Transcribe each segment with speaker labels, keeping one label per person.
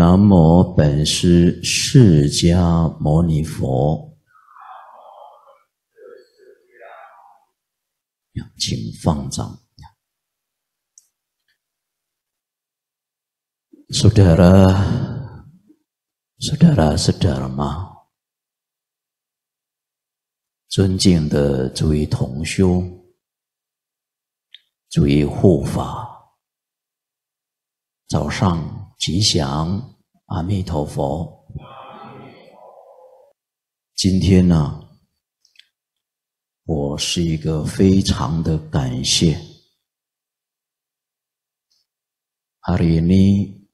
Speaker 1: 南无本师释迦牟尼佛。请放掌，兄弟们，兄弟们，兄弟们，兄弟们，兄弟们，兄吉祥，阿弥陀佛。今天呢，我是一个非常的感谢。阿里尼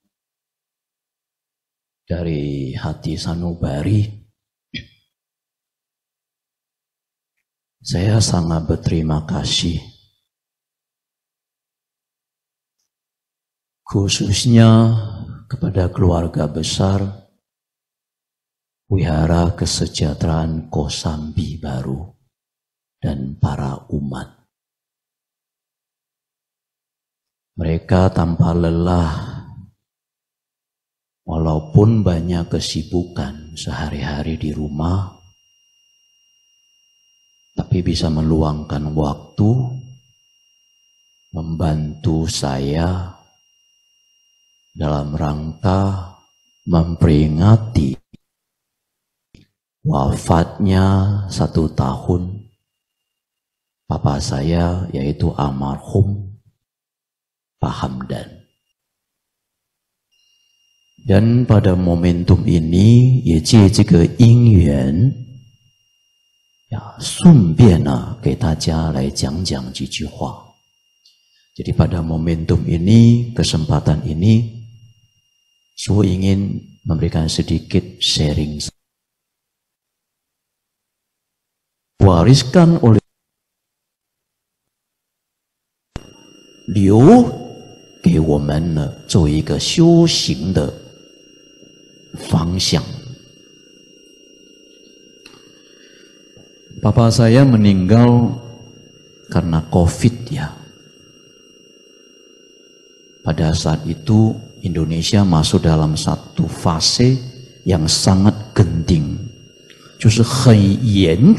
Speaker 1: ，dari hati sanubari，saya sangat berterima kasih。khususnya kepada keluarga besar wihara kesejahteraan Kosambi baru dan para umat. Mereka tanpa lelah walaupun banyak kesibukan sehari-hari di rumah tapi bisa meluangkan waktu membantu saya dalam rangka memperingati wafatnya satu tahun papa saya yaitu almarhum Pak Hamdan. Dan pada momentum ini ya ingin, ya, ke Jadi pada momentum ini, kesempatan ini, Suhu ingin memberikan sedikit sharing. Wariskan oleh Liu Papa saya meninggal karena COVID ya. Pada saat itu Indonesia masuk dalam satu fase yang sangat genting, covid 19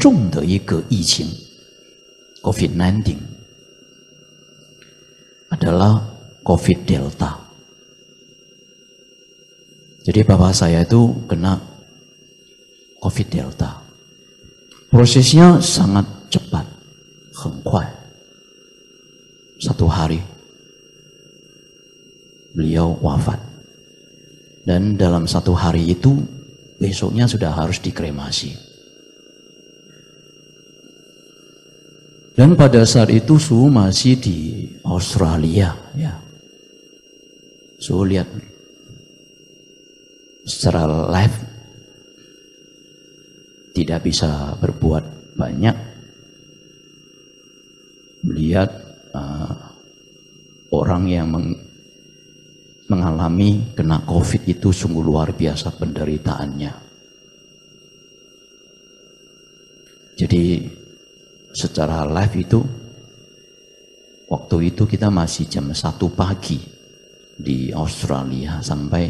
Speaker 1: adalah COVID Delta. Jadi bapak saya itu kena COVID Delta. Prosesnya sangat cepat, satu hari beliau wafat. Dan dalam satu hari itu besoknya sudah harus dikremasi. Dan pada saat itu Su masih di Australia ya. Su lihat secara live tidak bisa berbuat banyak melihat uh, orang yang mengalami kena covid itu sungguh luar biasa penderitaannya jadi secara live itu waktu itu kita masih jam satu pagi di Australia sampai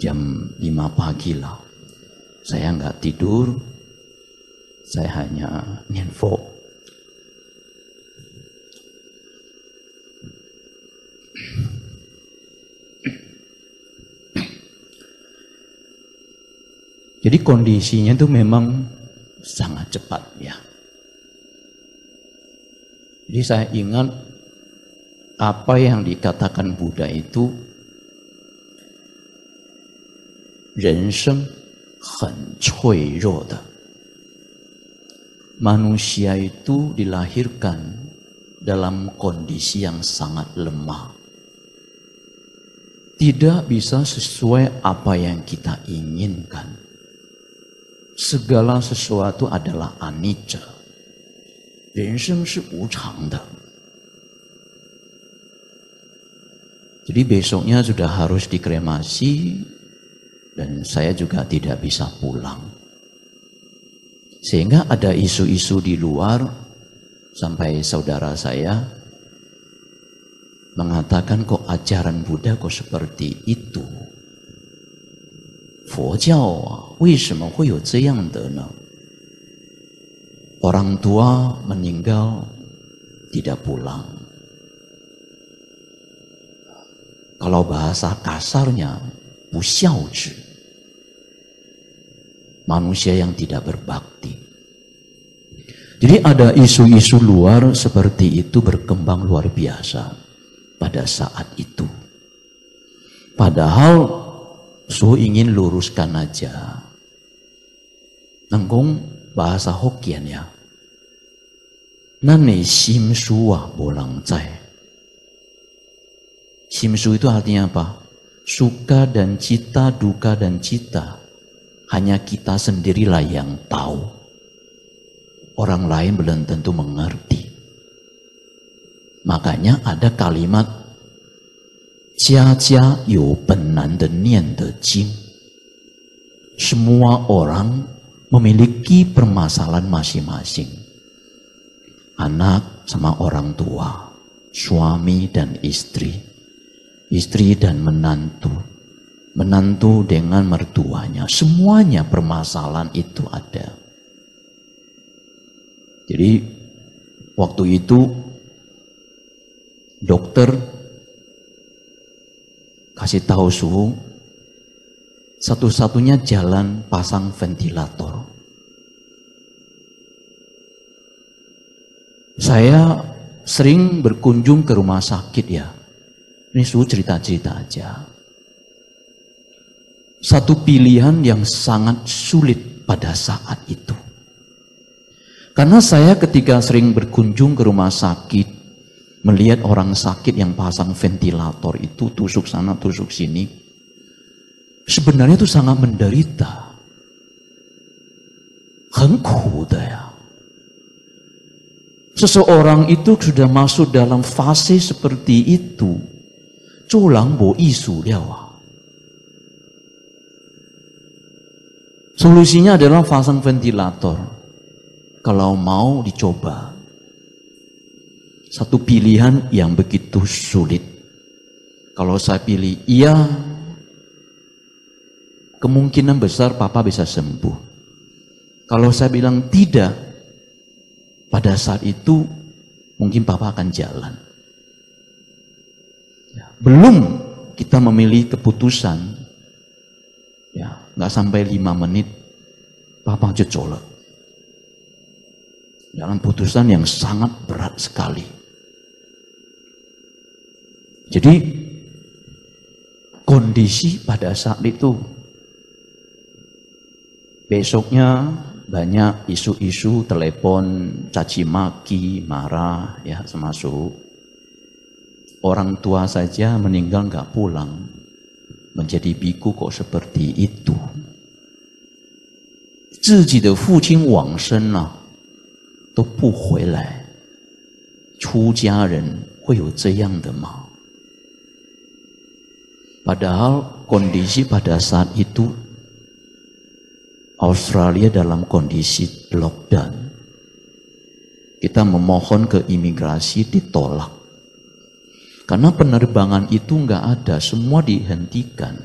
Speaker 1: jam 5 pagi lah saya nggak tidur saya hanya info Jadi kondisinya itu memang sangat cepat ya. Jadi saya ingat apa yang dikatakan Buddha itu Manusia itu dilahirkan dalam kondisi yang sangat lemah. Tidak bisa sesuai apa yang kita inginkan segala sesuatu adalah anicca. Jadi besoknya sudah harus dikremasi dan saya juga tidak bisa pulang. Sehingga ada isu-isu di luar sampai saudara saya mengatakan kok ajaran Buddha kok seperti itu. Fojao orang tua meninggal tidak pulang. Kalau bahasa kasarnya, busiauci. Manusia yang tidak berbakti. Jadi ada isu-isu luar seperti itu berkembang luar biasa pada saat itu. Padahal So ingin luruskan aja Nanggung bahasa Hokkien ya. Nani sim suwa bolang cai. Sim su itu artinya apa? Suka dan cita, duka dan cita. Hanya kita sendirilah yang tahu. Orang lain belum tentu mengerti. Makanya ada kalimat Jia Jia Yu Benan De Nian De Jing semua orang memiliki permasalahan masing-masing. Anak sama orang tua, suami dan istri, istri dan menantu, menantu dengan mertuanya, semuanya permasalahan itu ada. Jadi waktu itu dokter kasih tahu suhu satu-satunya jalan pasang ventilator. Saya sering berkunjung ke rumah sakit ya. Ini suhu cerita-cerita aja. Satu pilihan yang sangat sulit pada saat itu. Karena saya ketika sering berkunjung ke rumah sakit, melihat orang sakit yang pasang ventilator itu tusuk sana tusuk sini, sebenarnya itu sangat menderita. ya. Seseorang itu sudah masuk dalam fase seperti itu. Culang bo isu dewa. Solusinya adalah pasang ventilator. Kalau mau dicoba. Satu pilihan yang begitu sulit. Kalau saya pilih iya, kemungkinan besar papa bisa sembuh. Kalau saya bilang tidak, pada saat itu mungkin papa akan jalan. Ya, belum kita memilih keputusan, ya nggak sampai lima menit, papa jecolok. Dalam putusan yang sangat berat sekali. Jadi kondisi pada saat itu Besoknya banyak isu-isu telepon caci maki, marah ya semasuk orang tua saja meninggal nggak pulang menjadi biku kok seperti itu. 自己的父亲往生啊，都不回来，出家人会有这样的吗？Padahal kondisi pada saat itu Australia dalam kondisi lockdown. Kita memohon ke imigrasi ditolak. Karena penerbangan itu nggak ada, semua dihentikan.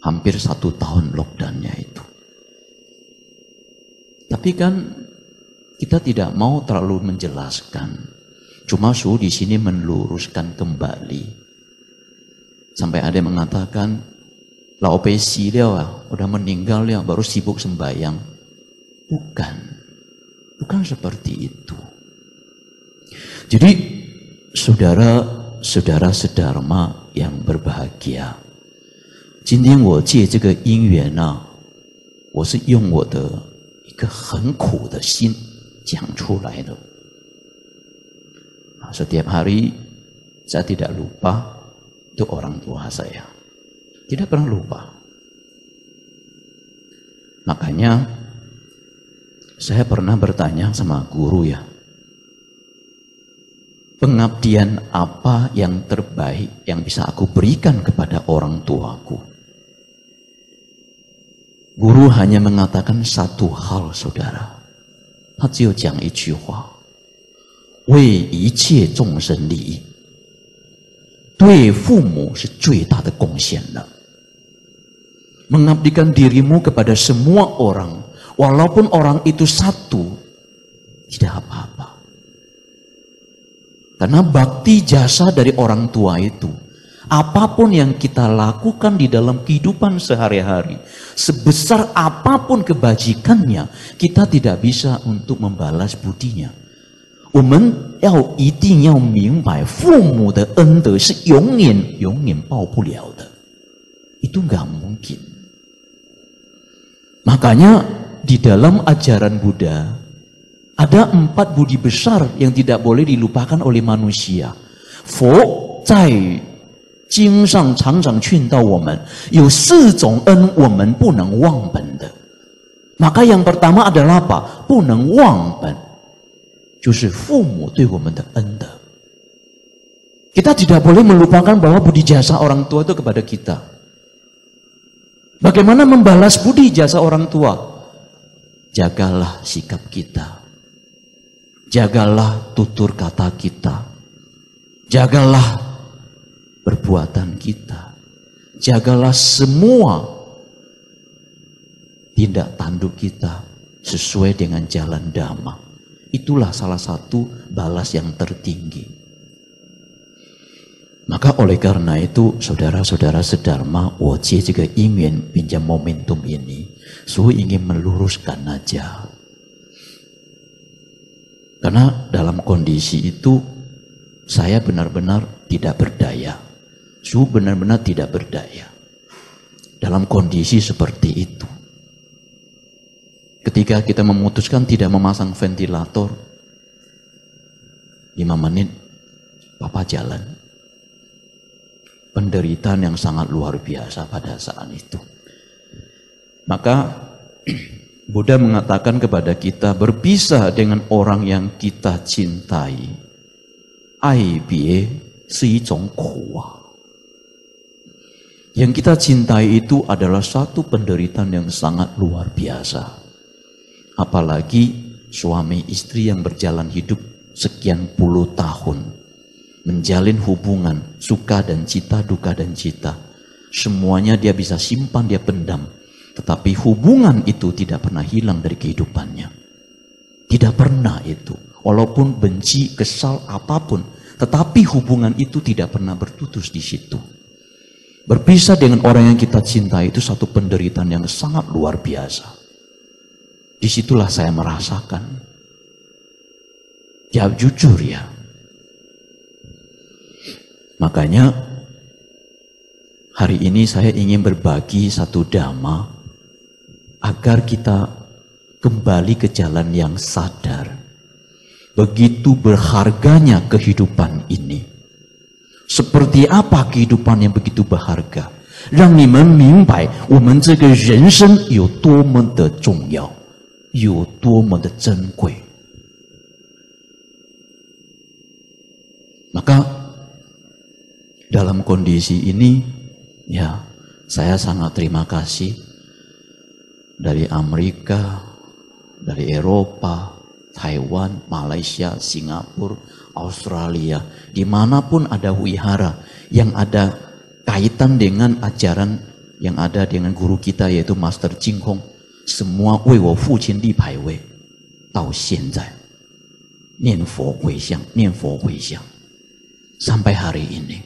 Speaker 1: Hampir satu tahun lockdownnya itu. Tapi kan kita tidak mau terlalu menjelaskan. Cuma suhu di sini meluruskan kembali. Sampai ada yang mengatakan, udah meninggal ya baru sibuk sembahyang bukan bukan seperti itu jadi saudara saudara sedharma yang berbahagia Setiap hari saya tidak lupa itu orang tua saya tidak pernah lupa. Makanya saya pernah bertanya sama guru ya, pengabdian apa yang terbaik yang bisa aku berikan kepada orang tuaku? Guru hanya mengatakan satu hal, saudara. Ta jiu jiang hua. Wei yi jie shen li mengabdikan dirimu kepada semua orang, walaupun orang itu satu, tidak apa-apa. Karena bakti jasa dari orang tua itu, apapun yang kita lakukan di dalam kehidupan sehari-hari, sebesar apapun kebajikannya, kita tidak bisa untuk membalas budinya. Itu nggak Makanya di dalam ajaran Buddha ada empat budi besar yang tidak boleh dilupakan oleh manusia. Fo de. Maka yang pertama adalah apa? Kita tidak boleh melupakan bahwa budi jasa orang tua itu kepada kita. Bagaimana membalas budi jasa orang tua? Jagalah sikap kita. Jagalah tutur kata kita. Jagalah perbuatan kita. Jagalah semua tindak tanduk kita sesuai dengan jalan damai. Itulah salah satu balas yang tertinggi. Maka oleh karena itu saudara-saudara sedharma wajib juga ingin pinjam momentum ini Suhu ingin meluruskan aja Karena dalam kondisi itu saya benar-benar tidak berdaya Suhu benar-benar tidak berdaya Dalam kondisi seperti itu Ketika kita memutuskan tidak memasang ventilator 5 menit Papa jalan penderitaan yang sangat luar biasa pada saat itu. Maka Buddha mengatakan kepada kita berpisah dengan orang yang kita cintai. Ai bie si kuwa. Yang kita cintai itu adalah satu penderitaan yang sangat luar biasa. Apalagi suami istri yang berjalan hidup sekian puluh tahun menjalin hubungan suka dan cita, duka dan cita. Semuanya dia bisa simpan, dia pendam. Tetapi hubungan itu tidak pernah hilang dari kehidupannya. Tidak pernah itu. Walaupun benci, kesal, apapun. Tetapi hubungan itu tidak pernah bertutus di situ. Berpisah dengan orang yang kita cintai itu satu penderitaan yang sangat luar biasa. Disitulah saya merasakan. Ya jujur ya, Makanya hari ini saya ingin berbagi satu dhamma agar kita kembali ke jalan yang sadar. Begitu berharganya kehidupan ini. Seperti apa kehidupan yang begitu berharga? Yang maka dalam kondisi ini ya saya sangat terima kasih dari Amerika, dari Eropa, Taiwan, Malaysia, Singapura, Australia, dimanapun ada wihara yang ada kaitan dengan ajaran yang ada dengan guru kita yaitu Master Jing Kong, semua wei wo fu qin Di pai wei, tau xian zai, nian fo hui xiang, nian fo hui xiang, sampai hari ini.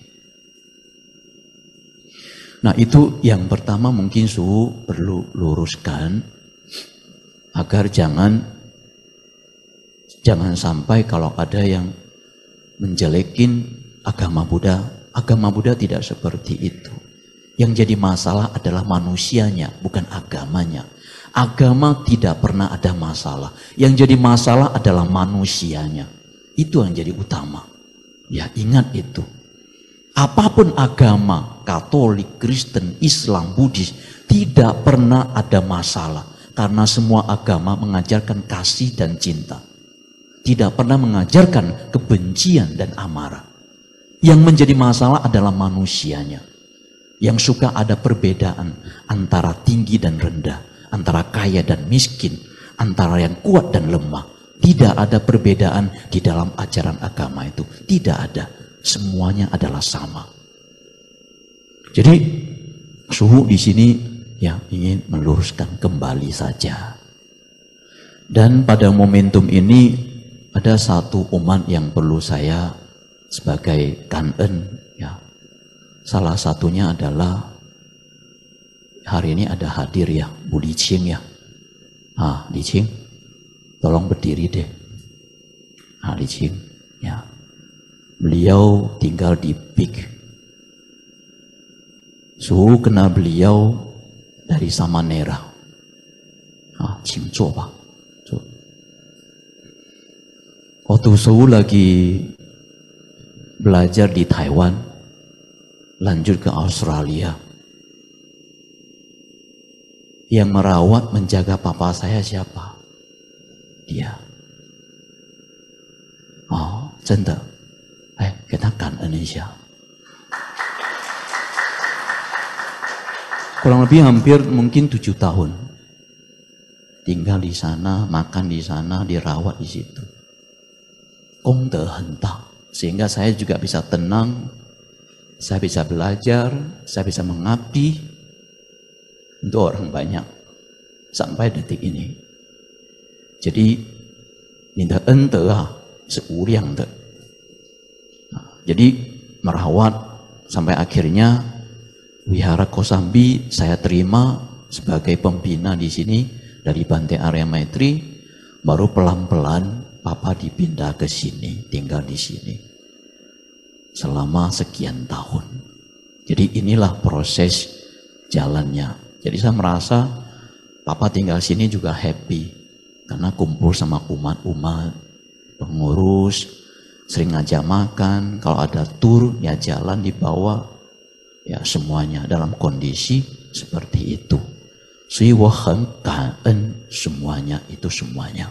Speaker 1: Nah itu yang pertama mungkin suhu perlu luruskan agar jangan jangan sampai kalau ada yang menjelekin agama Buddha, agama Buddha tidak seperti itu. Yang jadi masalah adalah manusianya, bukan agamanya. Agama tidak pernah ada masalah. Yang jadi masalah adalah manusianya. Itu yang jadi utama. Ya ingat itu apapun agama, Katolik, Kristen, Islam, Buddhis, tidak pernah ada masalah karena semua agama mengajarkan kasih dan cinta. Tidak pernah mengajarkan kebencian dan amarah. Yang menjadi masalah adalah manusianya. Yang suka ada perbedaan antara tinggi dan rendah, antara kaya dan miskin, antara yang kuat dan lemah. Tidak ada perbedaan di dalam ajaran agama itu. Tidak ada semuanya adalah sama. Jadi suhu di sini ya ingin meluruskan kembali saja. Dan pada momentum ini ada satu umat yang perlu saya sebagai kanen ya. Salah satunya adalah hari ini ada hadir ya Bu Licing ya. Ah, Licing, tolong berdiri deh. Ah, Licing beliau tinggal di Big. Suhu kenal beliau dari Samanera. Ah, Cingco Pak. Waktu Suhu lagi belajar di Taiwan, lanjut ke Australia. Yang merawat, menjaga papa saya siapa? Dia. Oh, 真的。哎，给他感恩一下。Kurang eh, lebih hampir mungkin tujuh tahun. Tinggal di sana, makan di sana, dirawat di situ. Kong hentak. Sehingga saya juga bisa tenang, saya bisa belajar, saya bisa mengabdi untuk orang banyak sampai detik ini. Jadi, minta ente lah, seuriang de. Jadi merawat sampai akhirnya wihara Kosambi saya terima sebagai pembina di sini dari Bante area Maitri baru pelan-pelan papa dipindah ke sini tinggal di sini selama sekian tahun jadi inilah proses jalannya jadi saya merasa papa tinggal sini juga happy karena kumpul sama umat-umat pengurus sering ngajak makan, kalau ada tur ya jalan dibawa ya semuanya dalam kondisi seperti itu. Sui wo semuanya itu semuanya.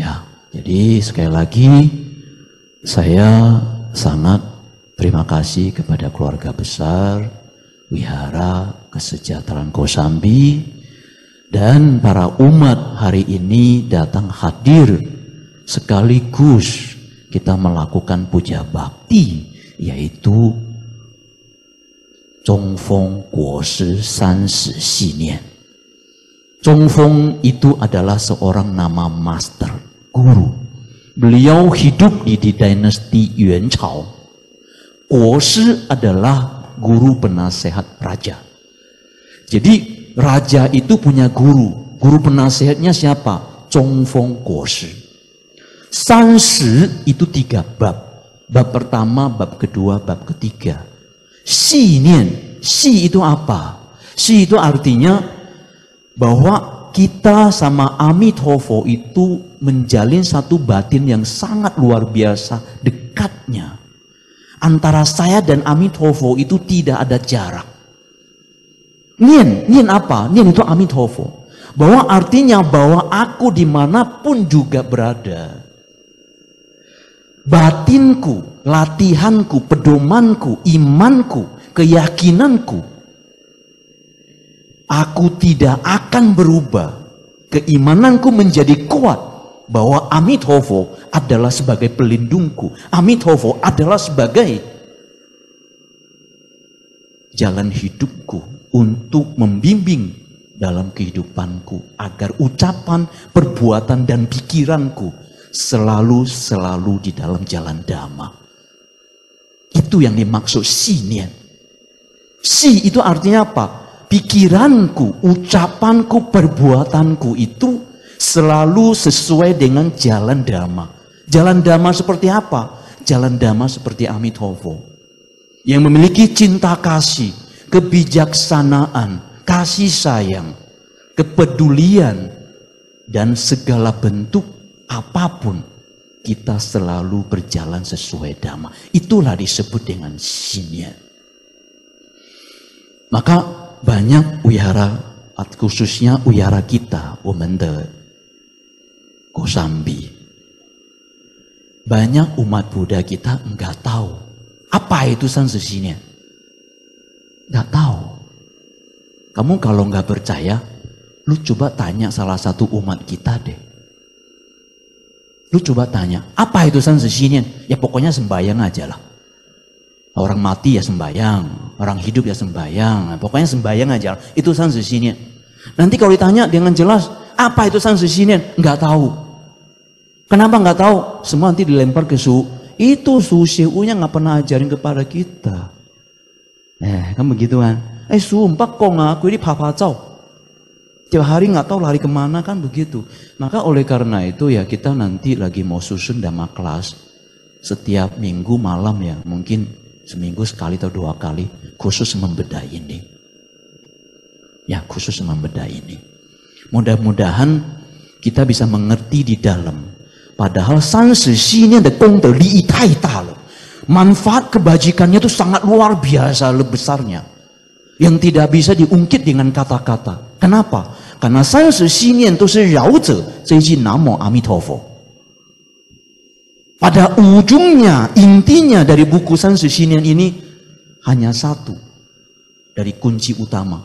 Speaker 1: Ya, jadi sekali lagi saya sangat terima kasih kepada keluarga besar, wihara, kesejahteraan Kosambi, dan para umat hari ini datang hadir sekaligus kita melakukan puja bakti yaitu Zhongfeng Guoshi San Shi Xinian. Zhongfeng itu adalah seorang nama master, guru. Beliau hidup di, di dinasti Yuan Chao. Guoshi adalah guru penasehat raja. Jadi raja itu punya guru. Guru penasehatnya siapa? Zhongfeng Guoshi sansi itu tiga bab. Bab pertama, bab kedua, bab ketiga. Si nian, si itu apa? Si itu artinya bahwa kita sama Amitofo itu menjalin satu batin yang sangat luar biasa dekatnya. Antara saya dan Amitofo itu tidak ada jarak. Nian, nian apa? Nian itu Amitofo. Bahwa artinya bahwa aku dimanapun juga berada batinku, latihanku, pedomanku, imanku, keyakinanku, aku tidak akan berubah. Keimananku menjadi kuat bahwa Amitovo adalah sebagai pelindungku. Amitovo adalah sebagai jalan hidupku untuk membimbing dalam kehidupanku agar ucapan, perbuatan, dan pikiranku selalu-selalu di dalam jalan damai. Itu yang dimaksud si Si itu artinya apa? Pikiranku, ucapanku, perbuatanku itu selalu sesuai dengan jalan dhamma. Jalan dhamma seperti apa? Jalan dhamma seperti Amitabha. Yang memiliki cinta kasih, kebijaksanaan, kasih sayang, kepedulian, dan segala bentuk apapun kita selalu berjalan sesuai damai, Itulah disebut dengan sinya. Maka banyak wihara khususnya wihara kita de Kosambi. Banyak umat Buddha kita enggak tahu apa itu sansesinya. Enggak tahu. Kamu kalau enggak percaya, lu coba tanya salah satu umat kita deh Lu coba tanya, apa itu sanzishinian? Ya pokoknya sembayang aja lah. Orang mati ya sembayang, orang hidup ya sembayang, nah, pokoknya sembayang aja. Lah. Itu sanzishinian. Nanti kalau ditanya dengan jelas, apa itu sanzishinian? Nggak tahu. Kenapa nggak tahu? Semua nanti dilempar ke su. Itu su nya nggak pernah ajarin kepada kita. Eh, kan begitu kan? Eh, sumpah kok ngaku ini papa cowok tiap hari nggak tahu lari kemana kan begitu. Maka oleh karena itu ya kita nanti lagi mau susun dama kelas setiap minggu malam ya mungkin seminggu sekali atau dua kali khusus membedah ini. Ya khusus membedah ini. Mudah-mudahan kita bisa mengerti di dalam. Padahal san ini ada tong li itai Manfaat kebajikannya itu sangat luar biasa lebesarnya. Yang tidak bisa diungkit dengan kata-kata. Kenapa? Karena 可能三十七念都是饶者这一句南无阿弥陀佛。Pada ujungnya intinya dari buku Sansu ini hanya satu dari kunci utama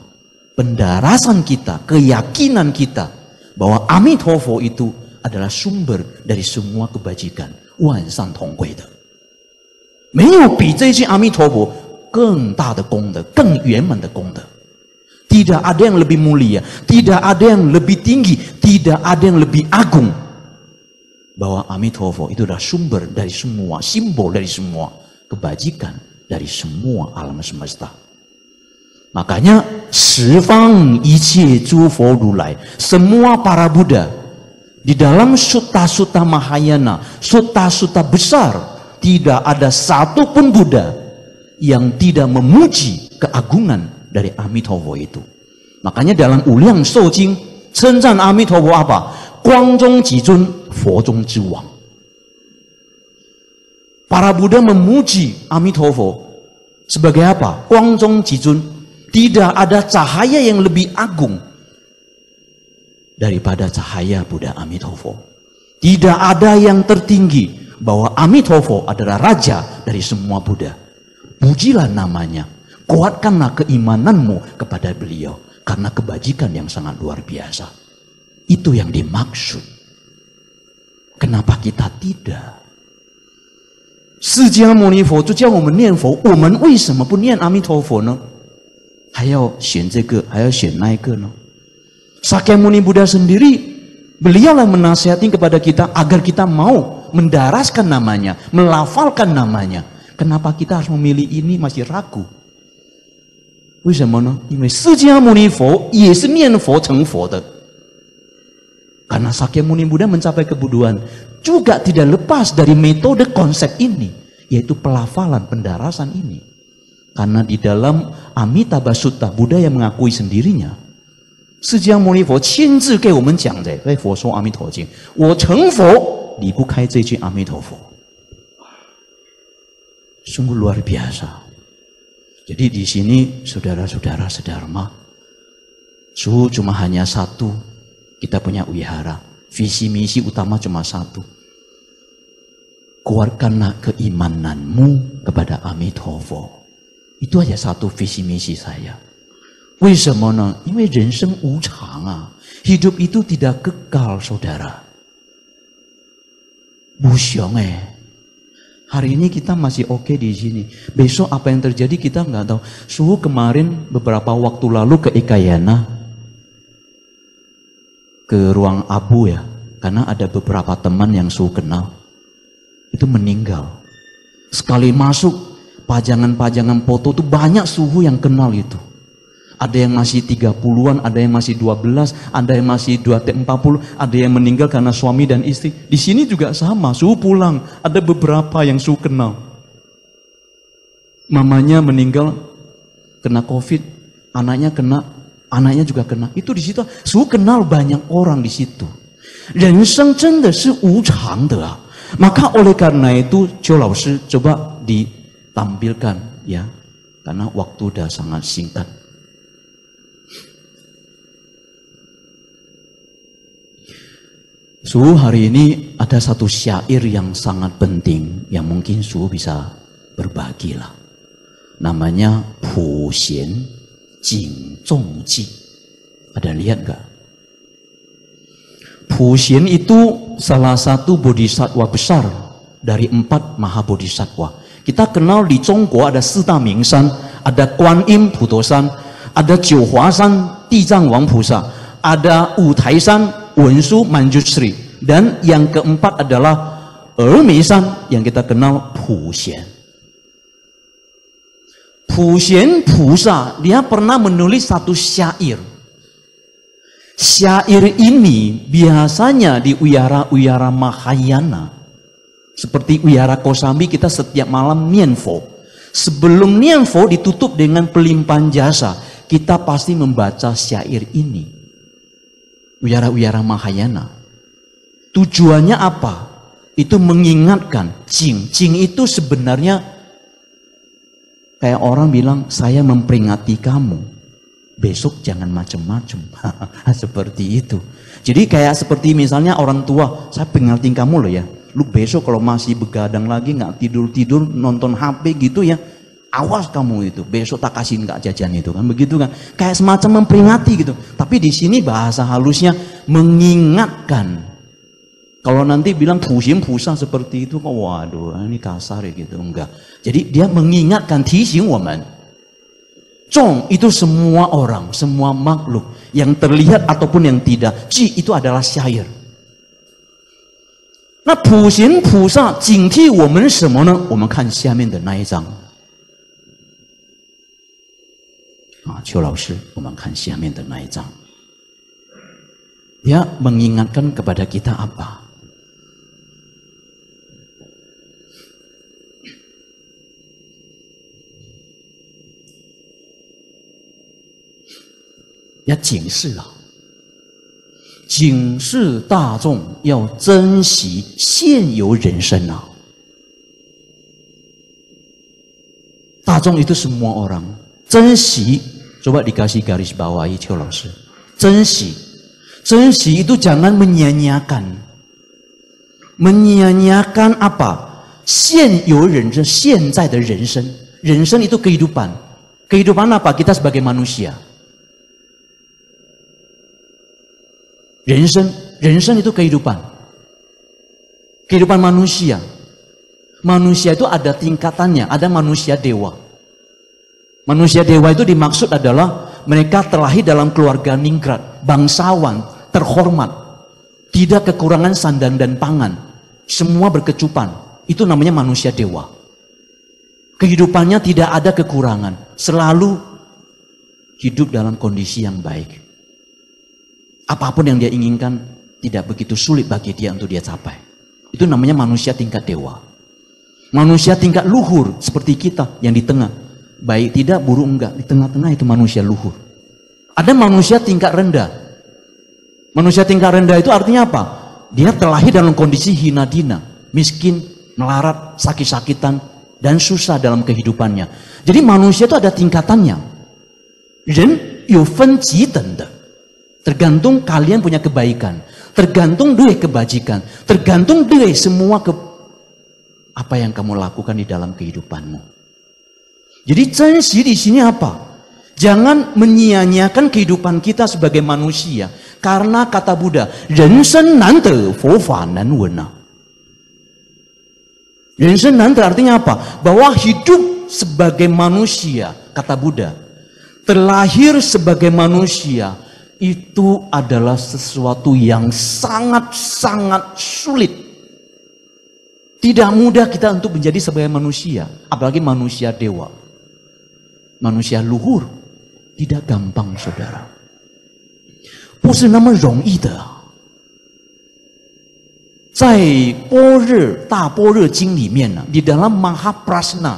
Speaker 1: pendarasan kita, keyakinan kita bahwa Amitofo itu adalah sumber dari semua kebajikan. Wan san tong kui de. 没有比这句阿弥陀佛更大的功德、更圆满的功德。tidak ada yang lebih mulia, tidak ada yang lebih tinggi, tidak ada yang lebih agung. Bahwa Amitabha itu adalah sumber dari semua, simbol dari semua kebajikan dari semua alam semesta. Makanya sifang ichi fo semua para Buddha di dalam suta-suta Mahayana, suta-suta besar, tidak ada satupun Buddha yang tidak memuji keagungan dari Amitabha itu. Makanya dalam Uliang Shou Jing, Cenzan Amitabha apa? Guang Zhong Ji Zun, Fo Zhong Para Buddha memuji Amitabha sebagai apa? Guang Zhong Ji Zun. Tidak ada cahaya yang lebih agung daripada cahaya Buddha Amitabha. Tidak ada yang tertinggi bahwa Amitabha adalah raja dari semua Buddha. Pujilah namanya. Kuatkanlah keimananmu kepada beliau. Karena kebajikan yang sangat luar biasa. Itu yang dimaksud. Kenapa kita tidak? Sakyamuni Buddha sendiri belialah menasihati kepada kita agar kita mau mendaraskan namanya, melafalkan namanya. Kenapa kita harus memilih ini masih ragu? 为什么呢？因为释迦牟尼佛也是念佛成佛的。Karena Sakyamuni Buddha mencapai kebuduan juga tidak lepas dari metode konsep ini, yaitu pelafalan pendarasan ini. Karena di dalam Amitabha Sutta Buddha yang mengakui sendirinya, Sakyamuni eh, Fo. Sungguh luar biasa. Jadi di sini saudara-saudara sedharma, suhu cuma hanya satu. Kita punya wihara. Visi misi utama cuma satu. Keluarkanlah keimananmu kepada Amitofo. Itu aja satu visi misi saya. hidup itu tidak kekal saudara. Hari ini kita masih oke okay di sini. Besok apa yang terjadi kita nggak tahu. Suhu kemarin beberapa waktu lalu ke Ikayana, ke ruang abu ya, karena ada beberapa teman yang suhu kenal. Itu meninggal. Sekali masuk, pajangan-pajangan foto tuh banyak suhu yang kenal itu ada yang masih 30-an, ada yang masih 12, ada yang masih dua t 40 ada yang meninggal karena suami dan istri. Di sini juga sama, suhu pulang. Ada beberapa yang suhu kenal. Mamanya meninggal kena COVID, anaknya kena, anaknya juga kena. Itu di situ suhu kenal banyak orang di situ. Dan sang Maka oleh karena itu, Chow coba ditampilkan ya. Karena waktu sudah sangat singkat. Suhu hari ini ada satu syair yang sangat penting yang mungkin Suhu bisa berbagilah. Namanya Pu Xian Jing Zong Ji. Ada lihat nggak? Pu Xian itu salah satu bodhisattva besar dari empat maha bodhisattva. Kita kenal di Congko ada Sita San, ada Kuan Im Putosan, ada Jiu Hua San, Di Wang Pusa, ada Wu Tai San, Wensu Manjusri. Dan yang keempat adalah Ermisan eh, yang kita kenal Puxian. Puxian Pusa, dia pernah menulis satu syair. Syair ini biasanya di uyara-uyara Mahayana. Seperti uyara Kosambi kita setiap malam Nianfo. Sebelum Nianfo ditutup dengan pelimpahan jasa, kita pasti membaca syair ini. Uyara-uyara Mahayana. Tujuannya apa? Itu mengingatkan cing. Cing itu sebenarnya kayak orang bilang saya memperingati kamu. Besok jangan macam-macam. seperti itu. Jadi kayak seperti misalnya orang tua, saya peringatin kamu loh ya. Lu besok kalau masih begadang lagi nggak tidur-tidur nonton HP gitu ya, awas kamu itu besok tak kasih kak jajan itu kan begitu kan kayak semacam memperingati gitu tapi di sini bahasa halusnya mengingatkan kalau nanti bilang pusing pusah seperti itu kok waduh ini kasar ya gitu enggak jadi dia mengingatkan teasing woman Cong itu semua orang, semua makhluk yang terlihat ataupun yang tidak. Ji itu adalah syair. Nah, 普贤菩萨警惕我们什么呢？我们看下面的那一章。啊，邱老师，我们看下面的那一章，他提醒我们，要警示啊，警示大众要珍惜现有人生啊。大众就是所有的人，珍惜。Coba dikasih garis bawahi Cio Lose. Censi. itu jangan menyanyiakan, menyanyiakan apa? Xian yu zai de itu kehidupan. Kehidupan apa? Kita sebagai manusia. Rensen, itu kehidupan. Kehidupan manusia. Manusia itu ada tingkatannya, ada manusia dewa. Manusia dewa itu dimaksud adalah mereka terlahir dalam keluarga ningrat, bangsawan, terhormat, tidak kekurangan sandang dan pangan, semua berkecupan. Itu namanya manusia dewa. Kehidupannya tidak ada kekurangan, selalu hidup dalam kondisi yang baik. Apapun yang dia inginkan tidak begitu sulit bagi dia untuk dia capai. Itu namanya manusia tingkat dewa. Manusia tingkat luhur seperti kita yang di tengah Baik tidak, buruk enggak. Di tengah-tengah itu manusia luhur. Ada manusia tingkat rendah. Manusia tingkat rendah itu artinya apa? Dia terlahir dalam kondisi hina dina, miskin, melarat, sakit-sakitan, dan susah dalam kehidupannya. Jadi manusia itu ada tingkatannya. Dan yufen tanda. Tergantung kalian punya kebaikan. Tergantung duit kebajikan. Tergantung duit semua ke apa yang kamu lakukan di dalam kehidupanmu. Jadi cengsi di sini apa? Jangan menyia-nyiakan kehidupan kita sebagai manusia. Karena kata Buddha, jensen nante fofa nan wena. Jensen nante artinya apa? Bahwa hidup sebagai manusia, kata Buddha, terlahir sebagai manusia, itu adalah sesuatu yang sangat-sangat sulit. Tidak mudah kita untuk menjadi sebagai manusia, apalagi manusia dewa manusia luhur tidak gampang saudara. Di dalam Mahaprasna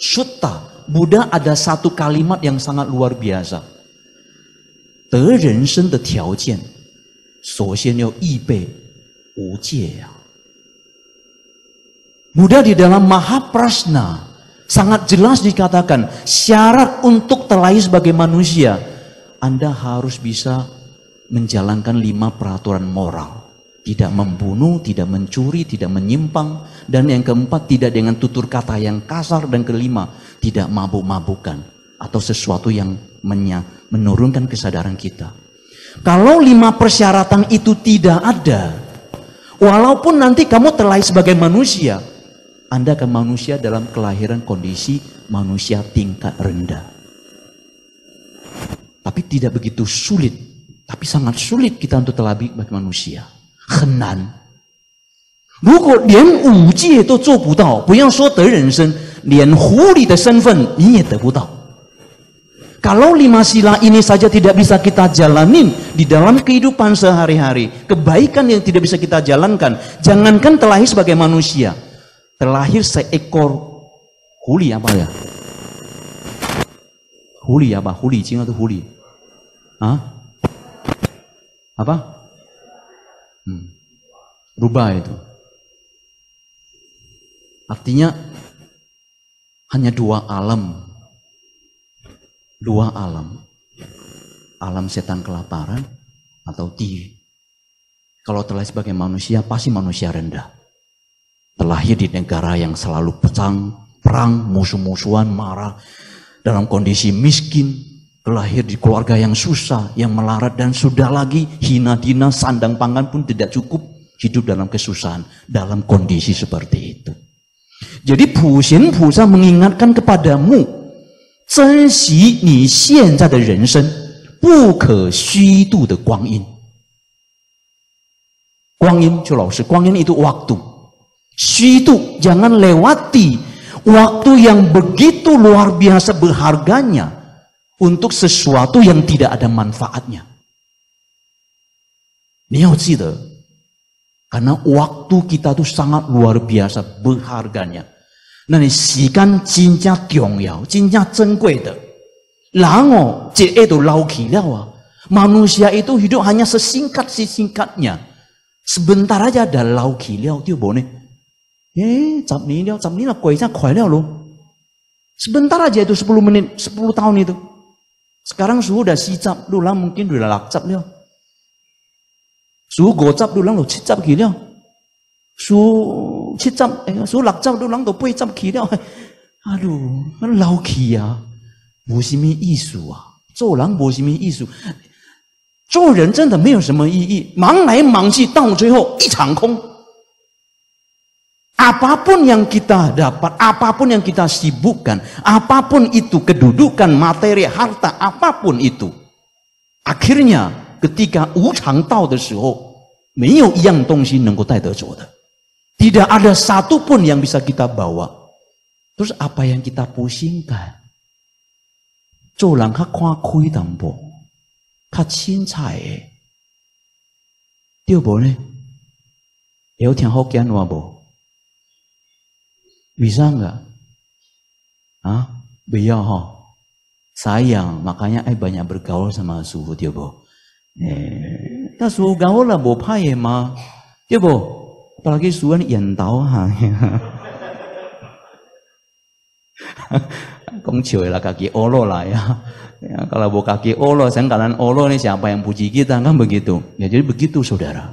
Speaker 1: Sutta Buddha ada satu kalimat yang sangat luar biasa. biasa。得人生的条件，首先要预备无界呀、啊。Buddha ya. di dalam Mahaprasna sangat jelas dikatakan syarat untuk terlahir sebagai manusia Anda harus bisa menjalankan lima peraturan moral tidak membunuh, tidak mencuri, tidak menyimpang dan yang keempat tidak dengan tutur kata yang kasar dan kelima tidak mabuk-mabukan atau sesuatu yang menurunkan kesadaran kita kalau lima persyaratan itu tidak ada walaupun nanti kamu terlahir sebagai manusia anda akan manusia dalam kelahiran kondisi manusia tingkat rendah. Tapi tidak begitu sulit. Tapi sangat sulit kita untuk terlabik bagi manusia. itu tidak iya Kalau lima sila ini saja tidak bisa kita jalanin di dalam kehidupan sehari-hari, kebaikan yang tidak bisa kita jalankan, jangankan terlahir sebagai manusia, terlahir seekor huli apa ya? Huli apa? Huli, Cina itu huli. Ah? Apa? Hmm. Rubah itu. Artinya hanya dua alam. Dua alam. Alam setan kelaparan atau ti. Kalau terlahir sebagai manusia, pasti manusia rendah Terlahir di negara yang selalu pecang, perang, musuh-musuhan, marah, dalam kondisi miskin, terlahir di keluarga yang susah, yang melarat dan sudah lagi hina dina, sandang pangan pun tidak cukup, hidup dalam kesusahan, dalam kondisi seperti itu. Jadi Pusin Pusa mengingatkan kepadamu, 珍惜你现在的人生，不可虚度的光阴。光阴就老师，光阴 itu waktu。Situ jangan lewati waktu yang begitu luar biasa berharganya untuk sesuatu yang tidak ada manfaatnya. Niyaotsida. Karena waktu kita itu sangat luar biasa berharganya. 那你时间真正重要，真正珍贵的。然后这一都老去了啊，manusia nah, itu laki-lau. Manusia itu hidup hanya sesingkat sebentar aja ada lau kilau tu boleh。耶，抓 nila，抓 nila，快点，快点喽！sebentar aja itu sepuluh minit, sepuluh tahun itu. sekarang suhu dah si cap dulu, mungkin sudah lak cap dia. suhu gol cap dulu, langs lo cip cap kila. su cip cap, su lak cap dulu langs tu becap kila. 哎，阿鲁，老气啊，无什么艺术啊，做人无什么艺术。做人真的没有什么意义，忙来忙去，到最后一场空。Apapun yang kita dapat, apapun yang kita sibukkan, apapun itu kedudukan, materi, harta, apapun itu. Akhirnya ketika Wu Chang Tao tidak Tidak ada satupun yang bisa kita bawa. Terus apa yang kita pusingkan? tian bo? E. Bisa nggak? Hah? Iya, ha. Sayang, makanya eh banyak bergaul sama suhu dia ya, boh. Eh, kita suhu gaul lah boh paye ma. Dia ya, boh, apalagi ini yang tahu ha. Kong cewek lah kaki olo lah ya. ya kalau boh kaki olo, sengkalan olo nih siapa yang puji kita kan begitu. Ya jadi begitu saudara.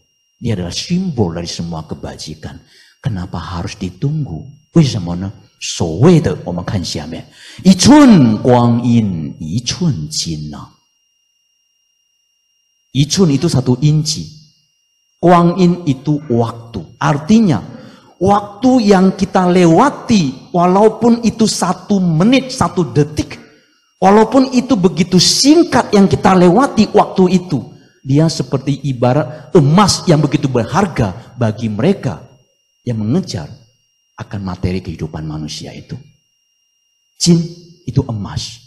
Speaker 1: Ini adalah simbol dari semua kebajikan. Kenapa harus ditunggu? ditunggu？为什么呢？所谓的我们看下面，一寸光阴一寸金呐、啊。一寸 kan itu satu inci, in itu waktu. Artinya waktu yang kita lewati, walaupun itu satu menit, satu detik, walaupun itu begitu singkat yang kita lewati waktu itu, dia seperti ibarat emas yang begitu berharga bagi mereka yang mengejar akan materi kehidupan manusia itu. Jin itu emas.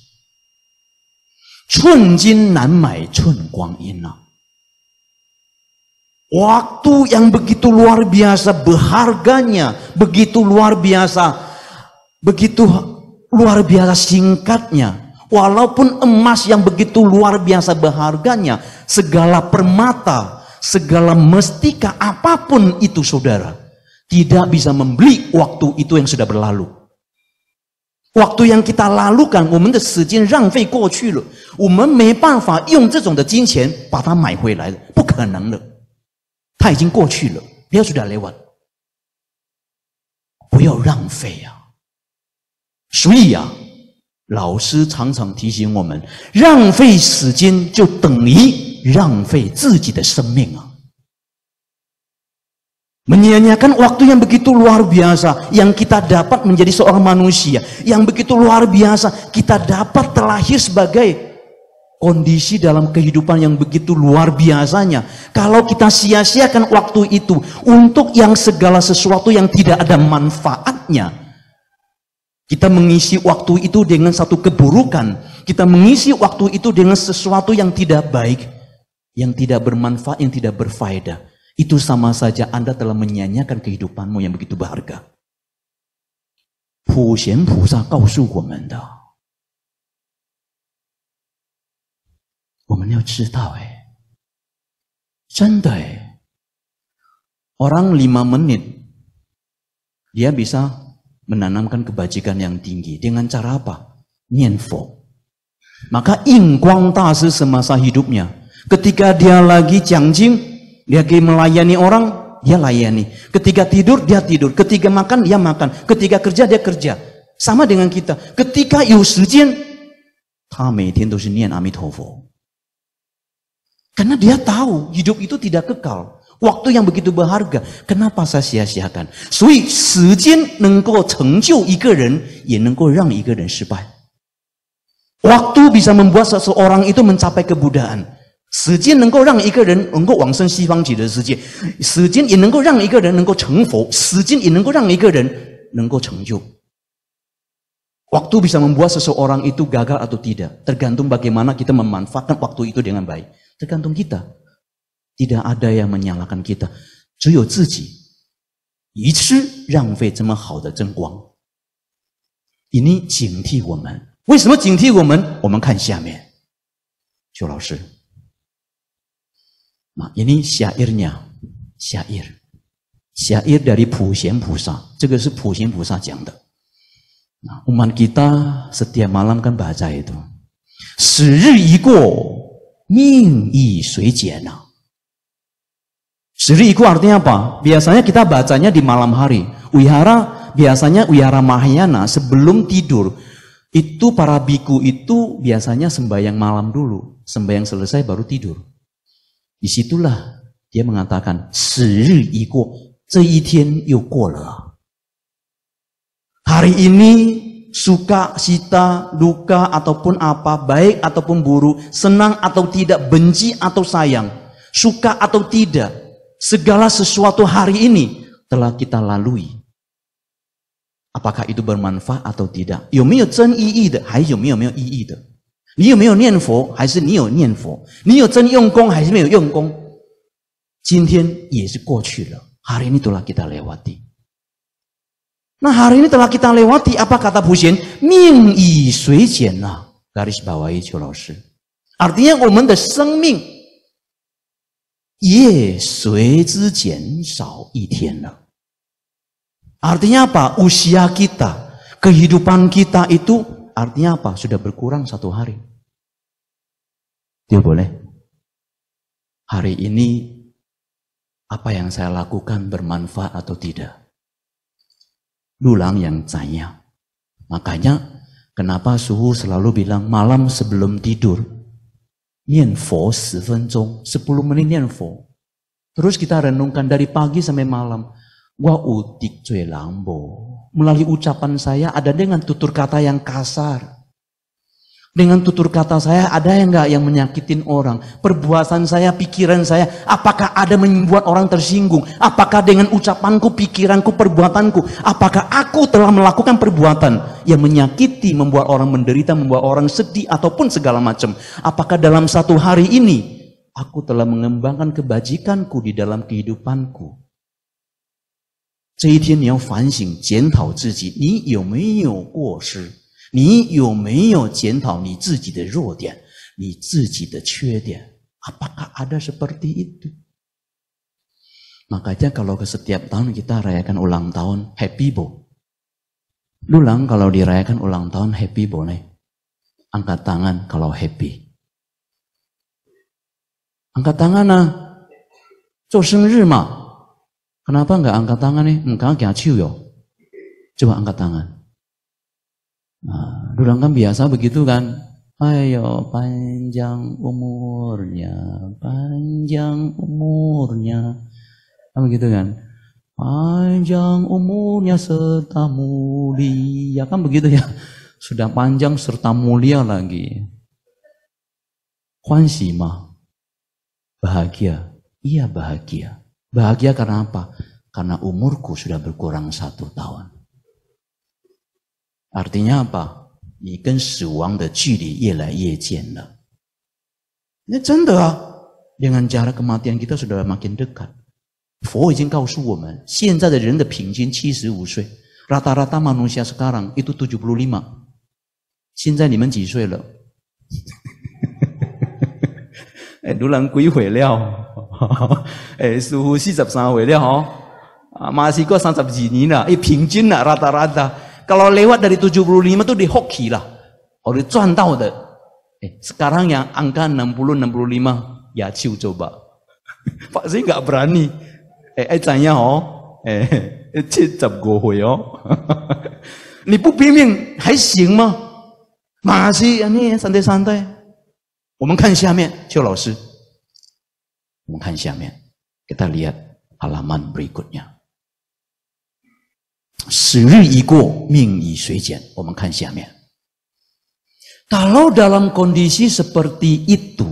Speaker 1: Cun jin nan mai cun guang yin Waktu yang begitu luar biasa berharganya, begitu luar biasa, begitu luar biasa singkatnya. Walaupun emas yang begitu luar biasa berharganya, segala permata, segala mestika, apapun itu, saudara, tidak bisa membeli waktu itu yang sudah berlalu. waktu yang kita lakukan, 我们的时间浪费过去了，我们没办法用这种的金钱把它买回来的，不可能了。它已经过去了，不要说的雷万，不要浪费啊。所以啊，老师常常提醒我们，浪费时间就等于浪费自己的生命啊！Menyia-nyiakan waktu yang begitu luar biasa yang kita dapat menjadi seorang manusia yang begitu luar biasa kita dapat terlahir sebagai kondisi dalam kehidupan yang begitu luar biasanya kalau kita sia-siakan waktu itu untuk yang segala sesuatu yang tidak ada manfaatnya kita mengisi waktu itu dengan satu keburukan kita mengisi waktu itu dengan sesuatu yang tidak baik yang tidak bermanfaat, yang tidak berfaedah. Itu sama saja Anda telah menyanyiakan kehidupanmu yang begitu berharga. Orang lima menit dia bisa menanamkan kebajikan yang tinggi dengan cara apa? Nianfo. Maka Ing Guang semasa hidupnya Ketika dia lagi cangjing, dia lagi melayani orang, dia layani. Ketika tidur, dia tidur. Ketika makan, dia makan. Ketika kerja, dia kerja. Sama dengan kita. Ketika yusujian, Karena dia tahu hidup itu tidak kekal. Waktu yang begitu berharga, kenapa saya sia-siakan? waktu bisa membuat seseorang itu mencapai kebudaan. 时间能够让一个人能够往生西方极乐世界，时间也能够让一个人能够成佛，时间也能够让一个人能够成就。waktu bisa membuat seseorang itu gagal atau tidak tergantung bagaimana kita memanfaatkan waktu itu dengan baik tergantung kita tidak ada yang menyalahkan kita，只有自 i 一 i 浪费这么 n 的真光，ini i jingti Wih jingti n woman. woman? 警惕我们，为什么警惕我们？我们看下面，邱老师。nah ini syairnya syair syair nah, umat kita setiap malam kan baca itu. Seri iko ming yi sui Seri iko artinya apa? Biasanya kita bacanya di malam hari. Wihara, biasanya wihara Mahayana sebelum tidur. Itu para biku itu biasanya sembahyang malam dulu. Sembahyang selesai baru tidur. Disitulah dia mengatakan, hari ini suka, sita, duka ataupun apa, baik ataupun buruk, senang atau tidak, benci atau sayang, suka atau tidak, segala sesuatu hari ini telah kita lalui. Apakah itu bermanfaat atau tidak? 有没有争议的？还有没有没有意义的？你有没有念佛？还是你有念佛？你有真用功还是没有用功？今天也是过去了。那哈里尼多拉给他 lewati，那哈里尼多拉给他 lewati，apa kata bu sin？命已随减呐，garis b a w a h n 邱老师。artinya 我们的生命也随之减少一天了。artinya apa usia kita，kehidupan kita itu。Artinya apa? Sudah berkurang satu hari. Dia boleh. Hari ini apa yang saya lakukan bermanfaat atau tidak? Dulang yang tanya. Makanya kenapa suhu selalu bilang malam sebelum tidur. Nian fo 10 menit nian fo. Terus kita renungkan dari pagi sampai malam. Gua utik cuy lambo melalui ucapan saya ada dengan tutur kata yang kasar. Dengan tutur kata saya ada yang enggak yang menyakitin orang. Perbuatan saya, pikiran saya, apakah ada membuat orang tersinggung? Apakah dengan ucapanku, pikiranku, perbuatanku, apakah aku telah melakukan perbuatan yang menyakiti, membuat orang menderita, membuat orang sedih ataupun segala macam? Apakah dalam satu hari ini aku telah mengembangkan kebajikanku di dalam kehidupanku? 这一天你要反省检讨自己，你有没有过失？你有没有检讨你自己的弱点、你自己的缺点？Apakah ada s Makanya kalau ke setiap tahun kita rayakan ulang tahun happy bo。Lulang kalau dirayakan ulang tahun happy bo ni，angkat tangan kalau happy。Angkat tangan lah，做生日嘛。Kenapa nggak angkat tangan nih? Enggak, gajiu yo. Coba angkat tangan. Nah, dulu kan biasa begitu kan. Ayo panjang umurnya, panjang umurnya. Apa kan begitu kan? Panjang umurnya serta mulia. Kan begitu ya. Sudah panjang serta mulia lagi. Kuan mah. Bahagia. Iya bahagia. Bahagia karena apa? Karena umurku sudah berkurang satu tahun. Artinya apa? Ini benar ah. Dengan jarak kematian kita sudah makin dekat. Rata-rata manusia sekarang itu 75. Xianzai ni men 哎，鲁人鬼毁了！哎，傅 四十三回了哦。啊，墨西哥三十几年了，诶，平均了，拉达拉达。如果累过到七十五五，都得好奇了，或者赚到的。哎，现在呀，数字六十五五，也就做吧。反正不敢，哎，怎样哦？哎，七十多回哦。你不拼命还行吗？马西，你三代三代。我们看下面，邱老师，我们看下面，kita lihat halaman berikutnya. dalam kondisi seperti itu,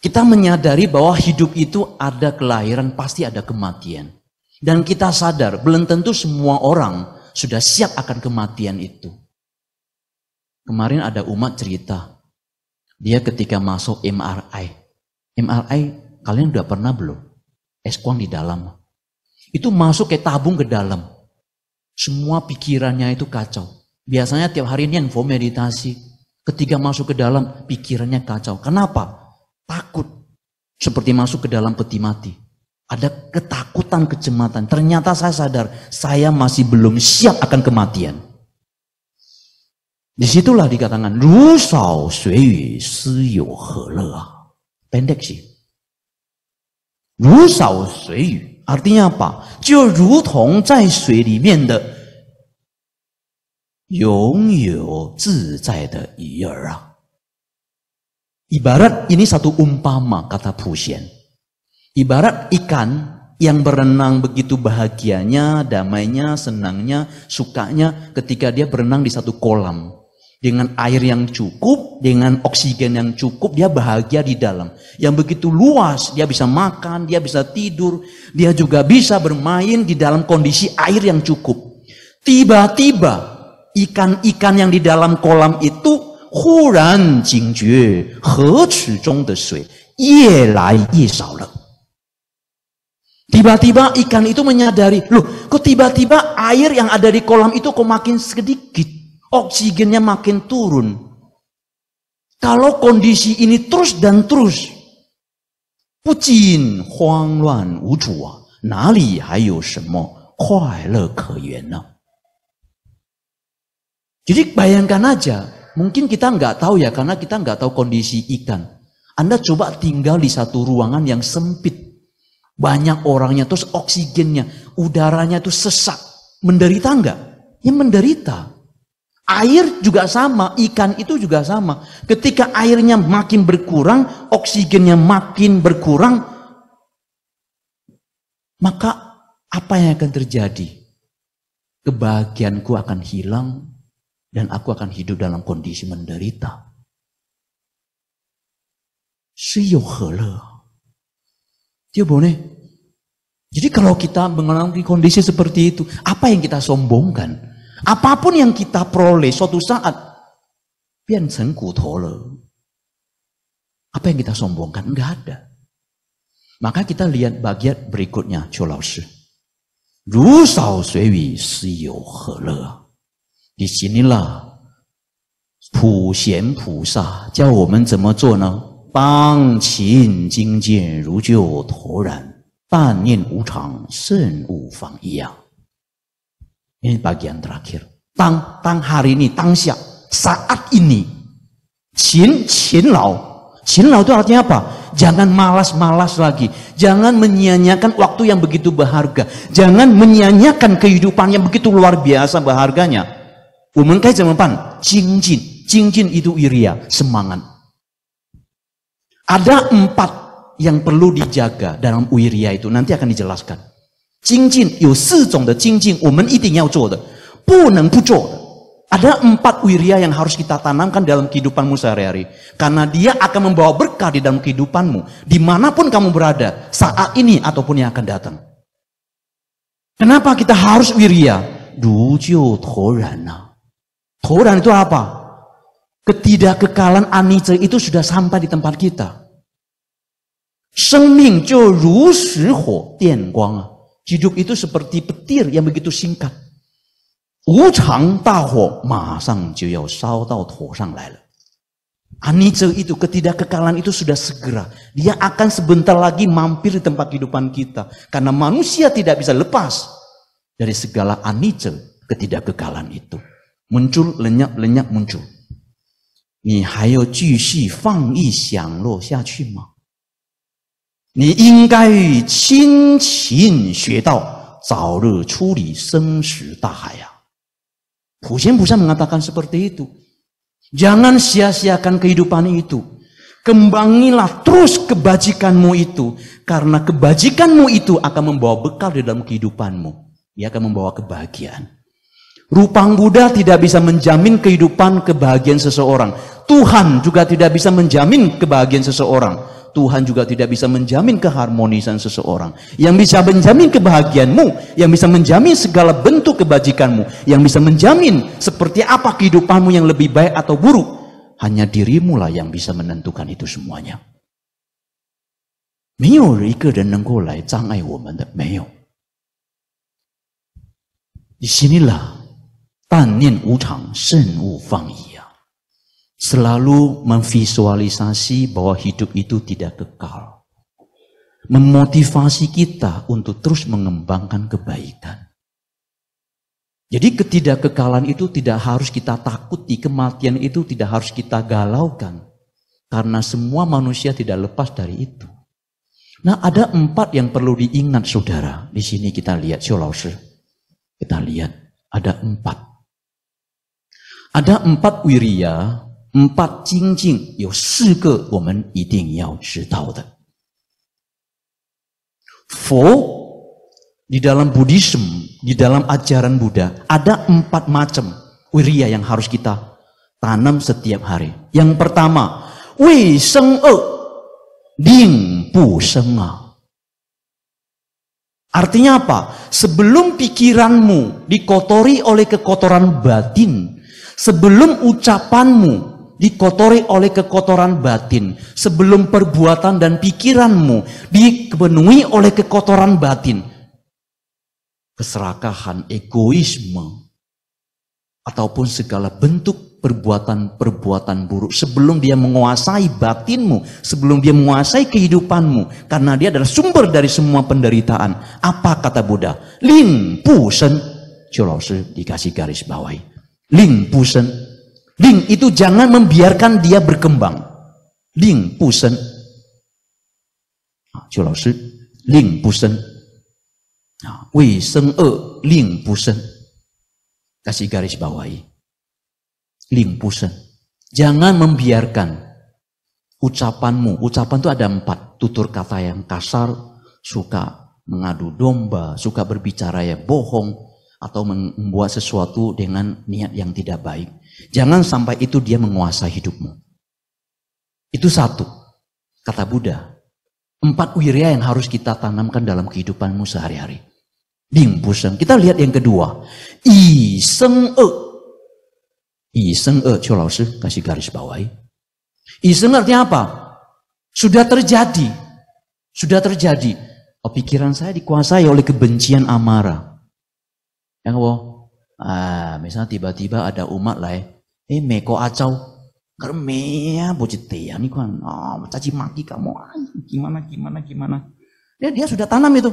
Speaker 1: kita menyadari bahwa hidup itu ada kelahiran, pasti ada kematian. Dan kita sadar, belum tentu semua orang sudah siap akan kematian itu. Kemarin ada umat cerita, dia ketika masuk MRI. MRI kalian udah pernah belum? Eskuang di dalam. Itu masuk kayak tabung ke dalam. Semua pikirannya itu kacau. Biasanya tiap hari ini info meditasi. Ketika masuk ke dalam, pikirannya kacau. Kenapa? Takut. Seperti masuk ke dalam peti mati. Ada ketakutan kecematan. Ternyata saya sadar, saya masih belum siap akan kematian. Disitulah dikatakan, Ru sao sui yu si yu he le. Pendek sih. Ru sao sui yu. Artinya apa? Ibarat ini satu umpama kata Pusien. Ibarat ikan yang berenang begitu bahagianya, damainya, senangnya, sukanya ketika dia berenang di satu kolam dengan air yang cukup, dengan oksigen yang cukup, dia bahagia di dalam. Yang begitu luas, dia bisa makan, dia bisa tidur, dia juga bisa bermain di dalam kondisi air yang cukup. Tiba-tiba ikan-ikan yang di dalam kolam itu huran jingjue, he zhong de sui, ye lai ye shao le. Tiba-tiba ikan itu menyadari, loh kok tiba-tiba air yang ada di kolam itu kok makin sedikit oksigennya makin turun. Kalau kondisi ini terus dan terus, Pucin huang luan wu ah, nali hayo semo kuai le ke Jadi bayangkan aja, mungkin kita nggak tahu ya karena kita nggak tahu kondisi ikan. Anda coba tinggal di satu ruangan yang sempit, banyak orangnya, terus oksigennya, udaranya itu sesak, menderita nggak? Ya menderita. Air juga sama, ikan itu juga sama. Ketika airnya makin berkurang, oksigennya makin berkurang, maka apa yang akan terjadi? Kebahagiaanku akan hilang dan aku akan hidup dalam kondisi menderita. boleh. Jadi kalau kita mengalami kondisi seperti itu, apa yang kita sombongkan? Apapun yang kita peroleh suatu saat biansen kutole. Apa yang kita sombongkan? Enggak ada. Maka kita lihat bagian berikutnya, Chu Lao Ru sao sui wi si you he le. Di Disinilah Pu Xian Pu Sa 教我们怎么做呢？当勤精进，如就头然；但念无常，胜物妨一样。ini bagian terakhir. Tang, tang hari ini, tang siap. Saat ini. Xin, xin lao. Xin lao itu artinya apa? Jangan malas-malas lagi. Jangan menyia waktu yang begitu berharga. Jangan menyia kehidupan yang begitu luar biasa berharganya. Umum kayak zaman pan, cingjin. Cingjin itu iria, semangat. Ada empat yang perlu dijaga dalam uiria itu. Nanti akan dijelaskan. 精进有四种的精进，我们一定要做的，不能不做的。Ada empat wiria yang harus kita tanamkan dalam kehidupanmu sehari-hari. Karena dia akan membawa berkah di dalam kehidupanmu. Dimanapun kamu berada, saat ini ataupun yang akan datang. Kenapa kita harus wiria? Dujo thorana. Thoran itu apa? Ketidakkekalan anice itu sudah sampai di tempat kita. 生命就如石火电光啊！hidup itu seperti petir yang begitu singkat. Wu chang masang huo, sao dao tou sang lai le. Anice itu, ketidakkekalan itu sudah segera. Dia akan sebentar lagi mampir di tempat kehidupan kita. Karena manusia tidak bisa lepas dari segala anice, ketidakkekalan itu. Muncul, lenyap, lenyap, muncul. ma? 你应该辛勤学道，早日处理生死大海呀、啊。Pujian mengatakan seperti itu. Jangan sia-siakan kehidupan itu. Kembangilah terus kebajikanmu itu. Karena kebajikanmu itu akan membawa bekal di dalam kehidupanmu. Ia akan membawa kebahagiaan. Rupang Buddha tidak bisa menjamin kehidupan kebahagiaan seseorang. Tuhan juga tidak bisa menjamin kebahagiaan seseorang. Tuhan juga tidak bisa menjamin keharmonisan seseorang. Yang bisa menjamin kebahagiaanmu, yang bisa menjamin segala bentuk kebajikanmu, yang bisa menjamin seperti apa kehidupanmu yang lebih baik atau buruk, hanya dirimu lah yang bisa menentukan itu semuanya. 没有一个人能够来障碍我们的，没有。Di sinilah 但念无常，胜勿放逸。selalu memvisualisasi bahwa hidup itu tidak kekal. Memotivasi kita untuk terus mengembangkan kebaikan. Jadi ketidakkekalan itu tidak harus kita takuti, kematian itu tidak harus kita galaukan. Karena semua manusia tidak lepas dari itu. Nah ada empat yang perlu diingat saudara. Di sini kita lihat, Syolause. Kita lihat, ada empat. Ada empat wiria 八精进有四个我们一定要知道的。佛 di dalam Buddhism, di dalam ajaran Buddha ada empat macam wiria yang harus kita tanam setiap hari. Yang pertama, wei seng e, ding bu seng a. Artinya apa? Sebelum pikiranmu dikotori oleh kekotoran batin, sebelum ucapanmu dikotori oleh kekotoran batin sebelum perbuatan dan pikiranmu dipenuhi oleh kekotoran batin keserakahan egoisme ataupun segala bentuk perbuatan-perbuatan buruk sebelum dia menguasai batinmu sebelum dia menguasai kehidupanmu karena dia adalah sumber dari semua penderitaan apa kata Buddha Ling pu sen dikasih garis bawahi ling pu sen Ding itu jangan membiarkan dia berkembang. Ding pusen. Julau ah, shi, ling pusen. Ah, Wei seng e, ling pusen. Kasih garis bawahi. Ling pusen. Jangan membiarkan ucapanmu. Ucapan itu ada empat. Tutur kata yang kasar, suka mengadu domba, suka berbicara yang bohong, atau membuat sesuatu dengan niat yang tidak baik. Jangan sampai itu dia menguasai hidupmu. Itu satu, kata Buddha. Empat wirya yang harus kita tanamkan dalam kehidupanmu sehari-hari. Ding puseng. Kita lihat yang kedua. I seng e. I seng e. Cho kasih garis bawahi. I seng artinya apa? Sudah terjadi. Sudah terjadi. Oh, pikiran saya dikuasai oleh kebencian amarah. Yang apa? Ah, misalnya tiba-tiba ada umat lah ya. Eh, meko acau. Kermea bojete ya ini kan. Oh, caci maki kamu. Ay, ah, gimana, gimana, gimana. Dia, dia sudah tanam itu.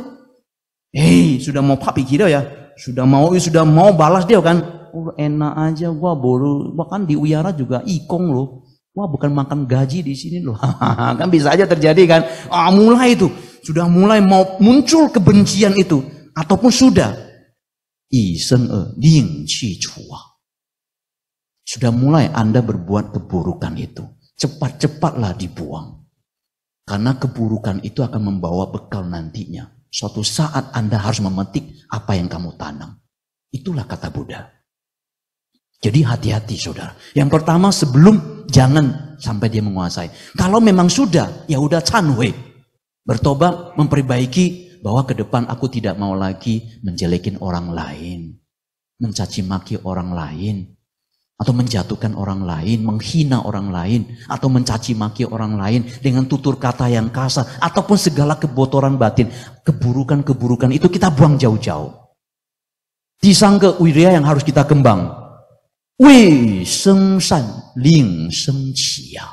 Speaker 1: Eh, sudah mau papi kira ya. Sudah mau, eh, sudah mau balas dia kan. Oh, enak aja. Wah, baru. Bahkan di Uyara juga ikong loh. Wah bukan makan gaji di sini loh. kan bisa aja terjadi kan. Ah, mulai itu. Sudah mulai mau muncul kebencian itu. Ataupun sudah sudah mulai Anda berbuat keburukan itu. Cepat-cepatlah dibuang. Karena keburukan itu akan membawa bekal nantinya. Suatu saat Anda harus memetik apa yang kamu tanam. Itulah kata Buddha. Jadi hati-hati saudara. Yang pertama sebelum jangan sampai dia menguasai. Kalau memang sudah, ya udah canwe. Bertobat, memperbaiki, bahwa ke depan aku tidak mau lagi menjelekin orang lain, mencaci maki orang lain, atau menjatuhkan orang lain, menghina orang lain, atau mencaci maki orang lain dengan tutur kata yang kasar, ataupun segala kebotoran batin, keburukan-keburukan itu kita buang jauh-jauh. Disang ke wiria yang harus kita kembang. Wei seng san ling seng qia.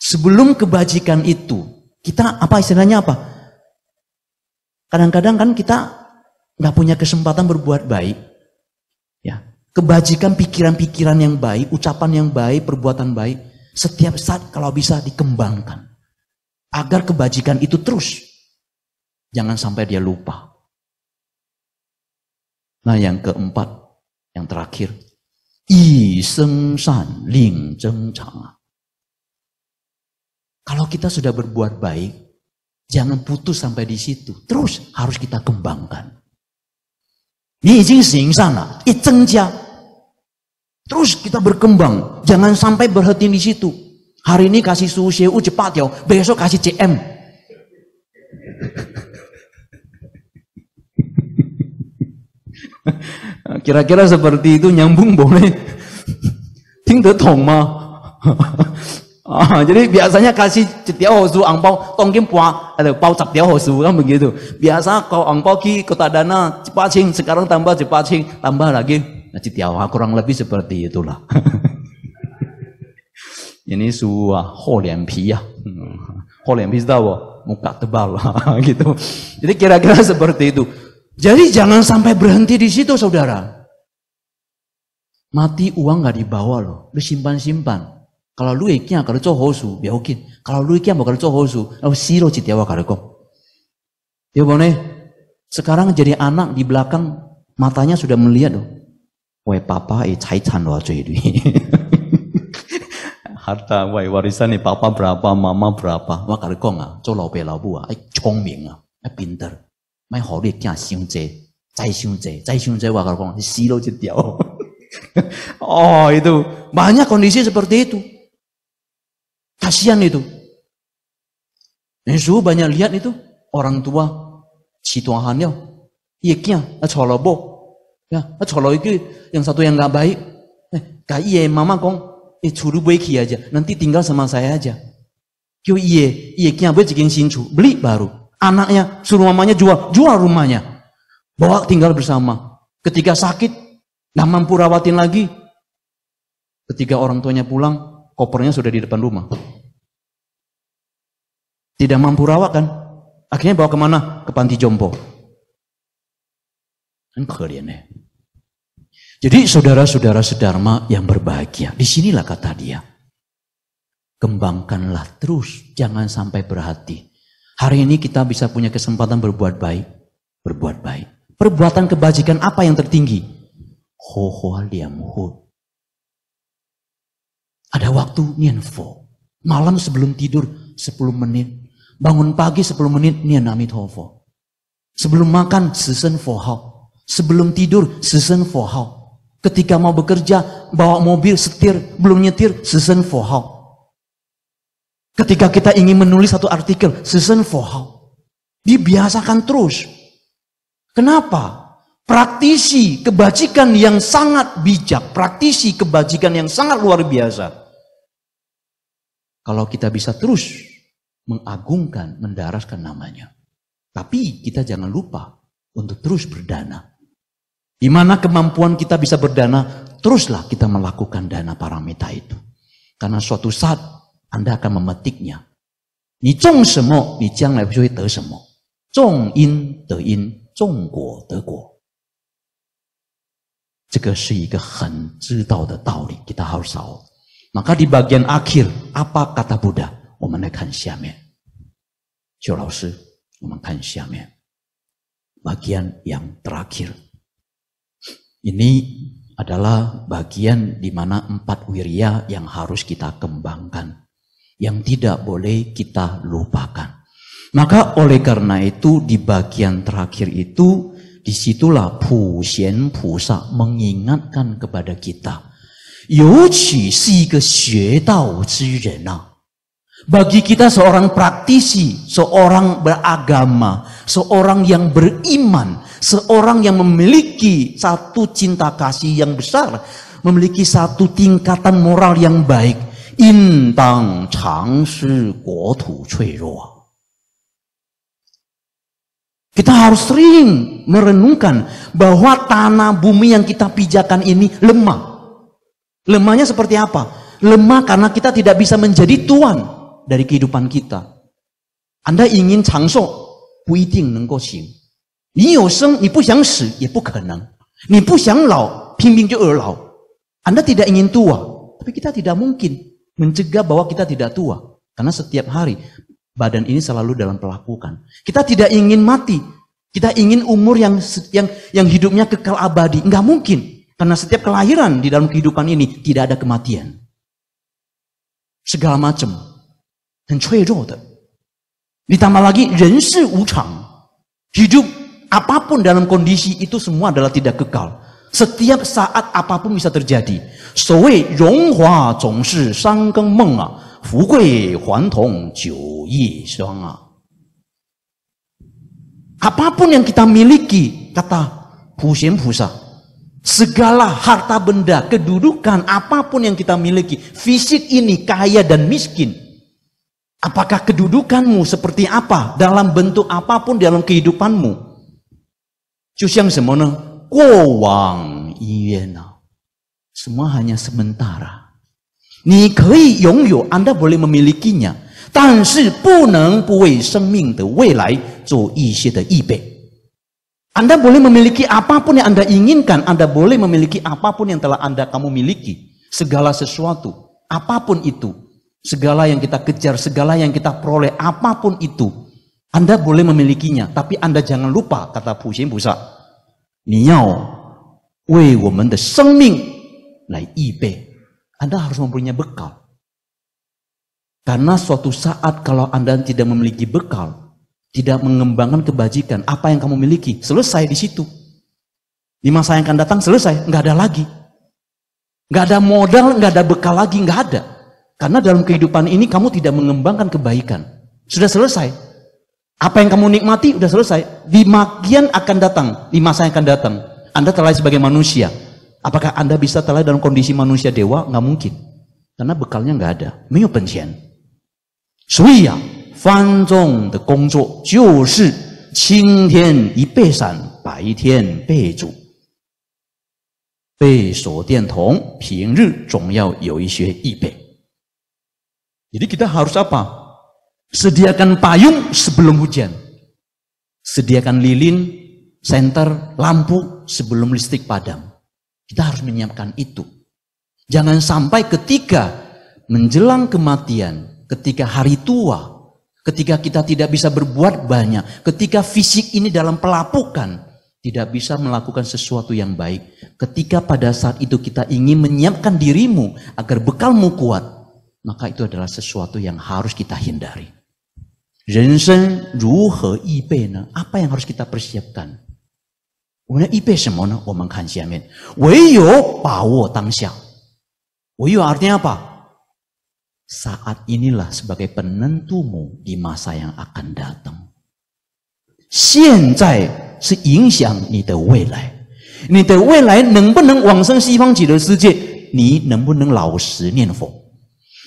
Speaker 1: Sebelum kebajikan itu, kita apa istilahnya apa? Kadang-kadang kan kita nggak punya kesempatan berbuat baik. Ya, kebajikan pikiran-pikiran yang baik, ucapan yang baik, perbuatan baik, setiap saat kalau bisa dikembangkan. Agar kebajikan itu terus. Jangan sampai dia lupa. Nah yang keempat, yang terakhir. iseng seng san ling zheng chang. Kalau kita sudah berbuat baik, jangan putus sampai di situ. Terus harus kita kembangkan. sana, Terus kita berkembang, jangan sampai berhenti di situ. Hari ini kasih suhu U cepat ya, besok kasih CM. Kira-kira seperti itu nyambung boleh? Ting tong mah. Oh, jadi biasanya kasih cetiau hosu angpau tongkim pua ada pau cetiau hosu kan begitu. Biasa kau angpau ki kota dana cepacing sekarang tambah cepacing tambah lagi nah, cetiau kurang lebih seperti itulah. Ini suah pi ya. Hmm. pi tahu muka tebal gitu. Jadi kira-kira seperti itu. Jadi jangan sampai berhenti di situ saudara. Mati uang nggak dibawa loh, disimpan-simpan. simpan kalau lu ikhya kalau cowok su, biar oke. Kalau lu ikhya mau kalau cowok su, aku siro cinta wa kalau kok. Ya boleh. Sekarang jadi anak di belakang matanya sudah melihat loh. Wah papa, eh cai chan loh cuy ya, ini. Harta, wah warisan nih papa berapa, mama berapa. Wah kalau kok nggak, cowok lau pe lau buah, eh cermin ah, eh pinter. Mai hori ikhya siung ce, cai siung ce, cai siung ce wah kalau kok, siro cinta wa. Oh itu banyak kondisi seperti itu. Kasihan itu. Yesu banyak lihat itu orang tua si tuahannya ieknya colobo ya colok ya, itu yang satu yang nggak baik eh kayak iya mama kong eh curu baiki iya aja nanti tinggal sama saya aja kyo iya, ieknya buat jiking sinju, beli baru anaknya suruh mamanya jual jual rumahnya bawa tinggal bersama ketika sakit nggak mampu rawatin lagi ketika orang tuanya pulang kopernya sudah di depan rumah. Tidak mampu rawat kan? Akhirnya bawa kemana? Ke panti jompo. Kan ya. Jadi saudara-saudara sedharma yang berbahagia, disinilah kata dia. Kembangkanlah terus, jangan sampai berhati. Hari ini kita bisa punya kesempatan berbuat baik, berbuat baik. Perbuatan kebajikan apa yang tertinggi? Ho ho ada waktu fo Malam sebelum tidur 10 menit. Bangun pagi 10 menit nian amitofo. Sebelum makan season for how. Sebelum tidur season for how. Ketika mau bekerja, bawa mobil, setir, belum nyetir, season for how. Ketika kita ingin menulis satu artikel, season for how. Dibiasakan terus. Kenapa? praktisi kebajikan yang sangat bijak, praktisi kebajikan yang sangat luar biasa. Kalau kita bisa terus mengagungkan, mendaraskan namanya. Tapi kita jangan lupa untuk terus berdana. Di mana kemampuan kita bisa berdana, teruslah kita melakukan dana paramita itu. Karena suatu saat Anda akan memetiknya. Ni zhong semo, ni jiang lai shui semo. Zhong in de in, zhong guo de guo. 这个是一个很知道的道理，kita Maka di bagian akhir apa kata Buddha？我们来看下面，邱老师，我们看下面 bagian yang terakhir. Ini adalah bagian di mana empat wirya yang harus kita kembangkan, yang tidak boleh kita lupakan. Maka oleh karena itu di bagian terakhir itu disitulah Pu Xian mengingatkan kepada kita. Yu si ke xue dao zi ren ah. Bagi kita seorang praktisi, seorang beragama, seorang yang beriman, seorang yang memiliki satu cinta kasih yang besar, memiliki satu tingkatan moral yang baik, intang chang shi guo tu cui ruo. Kita harus sering merenungkan bahwa tanah bumi yang kita pijakan ini lemah. Lemahnya seperti apa? Lemah karena kita tidak bisa menjadi tuan dari kehidupan kita. Anda ingin You cangso, Anda tidak ingin tua, tapi kita tidak mungkin mencegah bahwa kita tidak tua. Karena setiap hari badan ini selalu dalam pelakukan. Kita tidak ingin mati. Kita ingin umur yang yang yang hidupnya kekal abadi. Enggak mungkin. Karena setiap kelahiran di dalam kehidupan ini tidak ada kematian. Segala macam. Dan Ditambah lagi, ren si Hidup apapun dalam kondisi itu semua adalah tidak kekal. Setiap saat apapun bisa terjadi. So wei meng ah. 富贵还童久易生啊. Apapun yang kita miliki, kata Pusen Fusa, segala harta benda, kedudukan, apapun yang kita miliki, fisik ini kaya dan miskin. Apakah kedudukanmu seperti apa dalam bentuk apapun dalam kehidupanmu? semono, semua hanya sementara。anda boleh memiliki apapun yang Anda inginkan, Anda boleh memiliki apapun yang telah Anda kamu miliki, segala sesuatu, apapun itu, segala yang kita kejar, segala yang kita peroleh, apapun itu, Anda boleh memilikinya, tapi Anda jangan lupa kata sengming, Busa, 你要为我们的生命来预备。anda harus mempunyai bekal. Karena suatu saat kalau Anda tidak memiliki bekal, tidak mengembangkan kebajikan, apa yang kamu miliki, selesai di situ. Di masa yang akan datang selesai, nggak ada lagi. Nggak ada modal, nggak ada bekal lagi, nggak ada. Karena dalam kehidupan ini kamu tidak mengembangkan kebaikan. Sudah selesai. Apa yang kamu nikmati sudah selesai. Di makian akan datang, di masa yang akan datang. Anda terlahir sebagai manusia, Apakah Anda bisa telah dalam kondisi manusia dewa? Nggak mungkin. Karena bekalnya nggak ada. Jadi kita harus apa? Sediakan payung sebelum hujan. Sediakan lilin, senter, lampu sebelum listrik padam. Kita harus menyiapkan itu. Jangan sampai ketika menjelang kematian, ketika hari tua, ketika kita tidak bisa berbuat banyak, ketika fisik ini dalam pelapukan, tidak bisa melakukan sesuatu yang baik. Ketika pada saat itu kita ingin menyiapkan dirimu agar bekalmu kuat, maka itu adalah sesuatu yang harus kita hindari. Apa yang harus kita persiapkan? 我们要预备什么呢？我们看下面，唯有把握当下。唯有阿弟阿爸，saat inilah sebagai penentumu di masa yang akan datang。现在是影响你的未来，你的未来能不能往生西方极乐世界？你能不能老实念佛？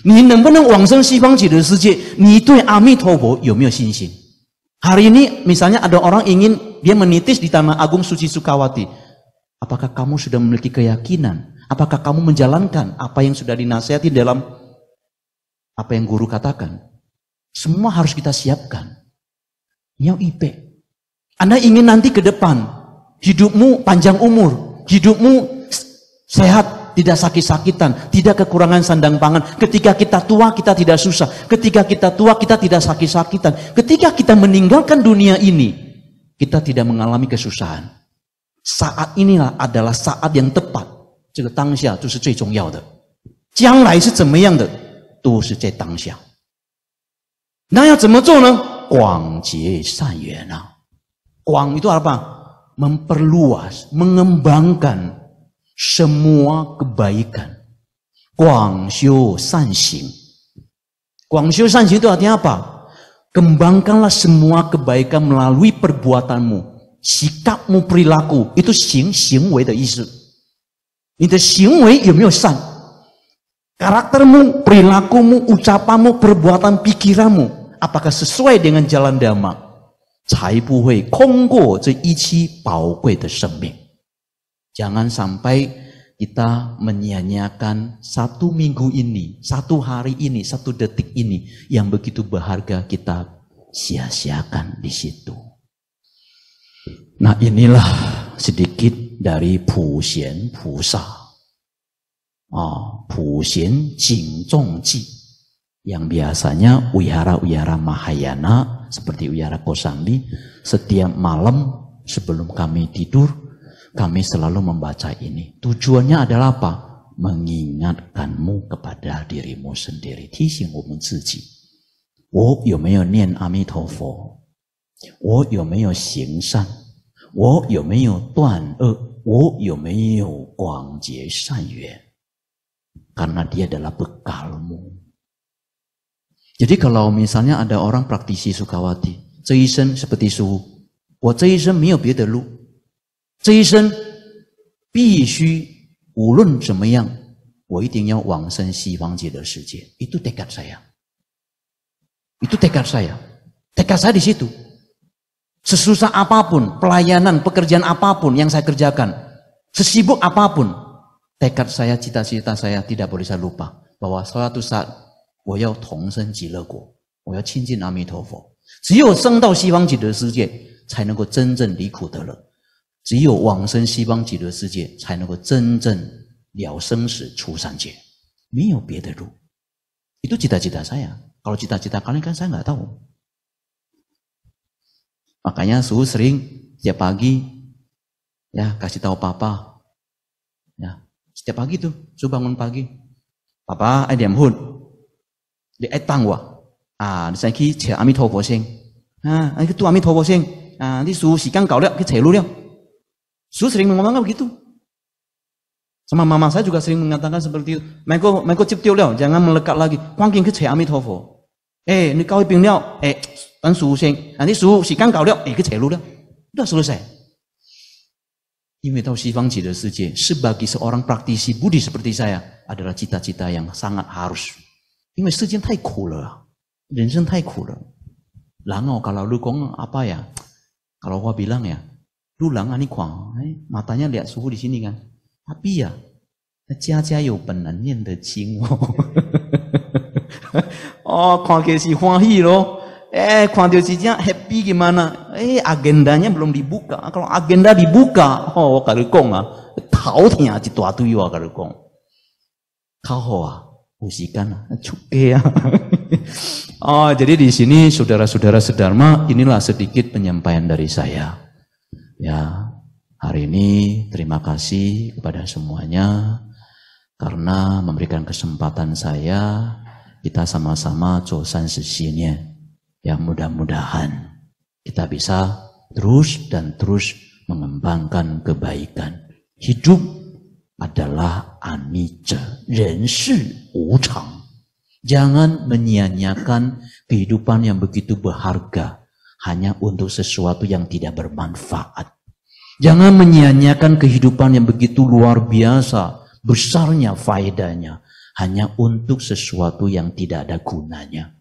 Speaker 1: 你能不能往生西方极乐世界？你对阿弥陀佛有没有信心？Hari ini misalnya ada orang ingin dia menitis di Taman Agung Suci Sukawati. Apakah kamu sudah memiliki keyakinan? Apakah kamu menjalankan apa yang sudah dinasihati dalam apa yang guru katakan? Semua harus kita siapkan. Nyau ipe. Anda ingin nanti ke depan hidupmu panjang umur, hidupmu sehat, tidak sakit-sakitan, tidak kekurangan sandang pangan. Ketika kita tua, kita tidak susah. Ketika kita tua, kita tidak sakit-sakitan. Ketika kita meninggalkan dunia ini, kita tidak mengalami kesusahan. Saat inilah adalah saat yang tepat. 这个当下就是最重要的。将来是怎么样的，都是在当下。那要怎么做呢？广结善缘啊！Wang ya itu apa? Memperluas, mengembangkan semua kebaikan. Guang xiu san xing. Guang xiu san xing itu artinya apa? Kembangkanlah semua kebaikan melalui perbuatanmu. Sikapmu, perilaku. Itu xing, xing wei de isu. Itu xing wei yu ya miu san. Karaktermu, perilakumu, ucapanmu, perbuatan pikiranmu. Apakah sesuai dengan jalan dhamma? ming. Jangan sampai kita menyia-nyiakan satu minggu ini, satu hari ini, satu detik ini yang begitu berharga kita sia-siakan di situ. Nah inilah sedikit dari Puxian Pusa. Oh, ah, Puxian Jing Zong Ji. Yang biasanya wihara-wihara Mahayana seperti wihara Kosambi setiap malam sebelum kami tidur kami selalu membaca ini. Tujuannya adalah apa? Mengingatkanmu kepada dirimu sendiri. Tising women ziji. Wo yo mei nian amitofo? Wo yo mei xing san? Wo yo mei duan e? Wo guang jie san Karena dia adalah bekalmu. Jadi kalau misalnya ada orang praktisi Sukawati, 这一生是不低俗，我这一生没有别的路，这一生必须无论怎么样，我一定要往生西方极乐世界。itu tekat saya, itu e k a t saya, tekat s a y di situ. Sesusah apapun, pelayanan, pekerjaan apapun yang saya kerjakan, sesibuk apapun, tekat saya cita-cita saya tidak boleh saya lupa bahwa suatu saat 我要同生极乐国，我要亲近阿弥陀佛。只有生到西方极乐世界，才能够真正离苦得乐。只有往生西方极乐世界，才能够真正了生死、出三界，没有别的路。你都记得记得啥呀？搞了记得记得，搞讲，我讲，我讲，啊，感我讲，我讲，我讲，我讲，我讲，我我爸，我讲，我讲，我讲，我讲，我讲，我讲，我讲，爱讲，我讲，我讲，我讲，我讲，我讲，我讲，我讲，我讲，我讲，我讲，我讲，我讲，我讲，我讲，我讲，我讲，Su sering mengomongkan begitu. Sama mama saya juga sering mengatakan seperti itu. Mereka, mereka ciptiu liao, jangan melekat lagi. Kuang king kece amit hofo. Eh, ini kau ping liao. Eh, dan su sing. Nanti su si kang kau liao. Eh, kece lu liao. Udah selesai. sebagai seorang praktisi Budi seperti saya adalah cita-cita yang sangat harus. ini Lalu kalau lu kong apa ya? Kalau gua bilang ya，lulang ani ah, kuang, eh, matanya lihat suhu di sini kan. Tapi ya, jia jia you benan nian de qing oh. oh, kuang ke si huang hi lo. Eh, kuang dia si happy gimana? Eh, agendanya belum dibuka. Kalau agenda dibuka, oh, oh kalau kong ah, tahu tiang tua tu yo ah, kalau kong. Kau ah, ah, cuke ya. oh, jadi di sini saudara-saudara sedharma, inilah sedikit penyampaian dari saya. Ya, hari ini terima kasih kepada semuanya karena memberikan kesempatan saya kita sama-sama cosan sisinya. yang mudah-mudahan kita bisa terus dan terus mengembangkan kebaikan. Hidup adalah anicca, wu chang Jangan menyia-nyiakan kehidupan yang begitu berharga hanya untuk sesuatu yang tidak bermanfaat. Jangan menyia-nyiakan kehidupan yang begitu luar biasa, besarnya faedahnya, hanya untuk sesuatu yang tidak ada gunanya.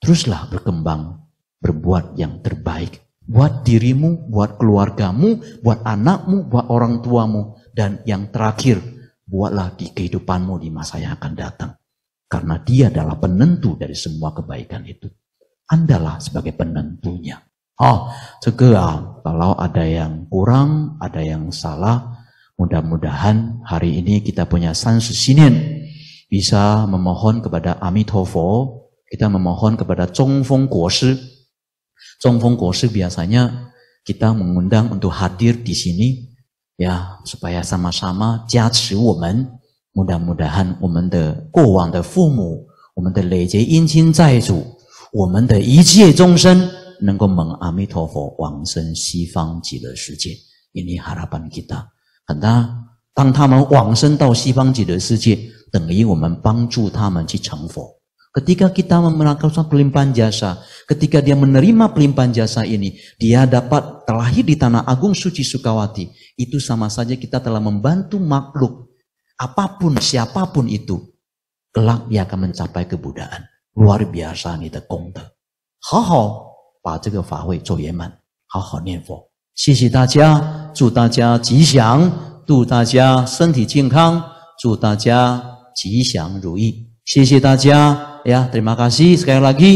Speaker 1: Teruslah berkembang, berbuat yang terbaik buat dirimu, buat keluargamu, buat anakmu, buat orang tuamu, dan yang terakhir, buatlah di kehidupanmu di masa yang akan datang. Karena dia adalah penentu dari semua kebaikan itu. Andalah sebagai penentunya. Oh, segera kalau ada yang kurang, ada yang salah, mudah-mudahan hari ini kita punya san sinin bisa memohon kepada Amitofo, kita memohon kepada Zhongfeng Guoshi. Zhongfeng Guoshi biasanya kita mengundang untuk hadir di sini ya supaya sama-sama jiaci woman. Mudah-mudahan 我们的过往的父母，我们的累劫姻亲债主。我们的一切众生能够蒙阿弥陀佛往生西方极乐世界。Ini kita melakukan pelimpahan jasa, ketika dia menerima pelimpahan jasa ini, dia dapat terlahir di tanah agung suci Sukawati. Itu sama saja kita telah membantu makhluk, apapun, siapapun itu. Kelak dia akan mencapai kebudaan luar biasa 你的功德，好好把这个法会做圆满，好好念佛。谢谢大家，祝大家吉祥，祝大家身体健康，祝大家吉祥如意。谢谢大家 ya terima kasih sekali lagi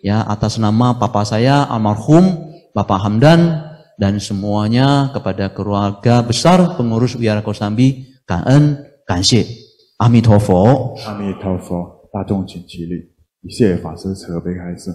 Speaker 1: ya atas nama papa saya almarhum Bapak Hamdan dan semuanya kepada keluarga besar pengurus Wihara Kosambi 感恩感谢阿弥陀佛阿弥陀佛大众请起立一些发师车被开始。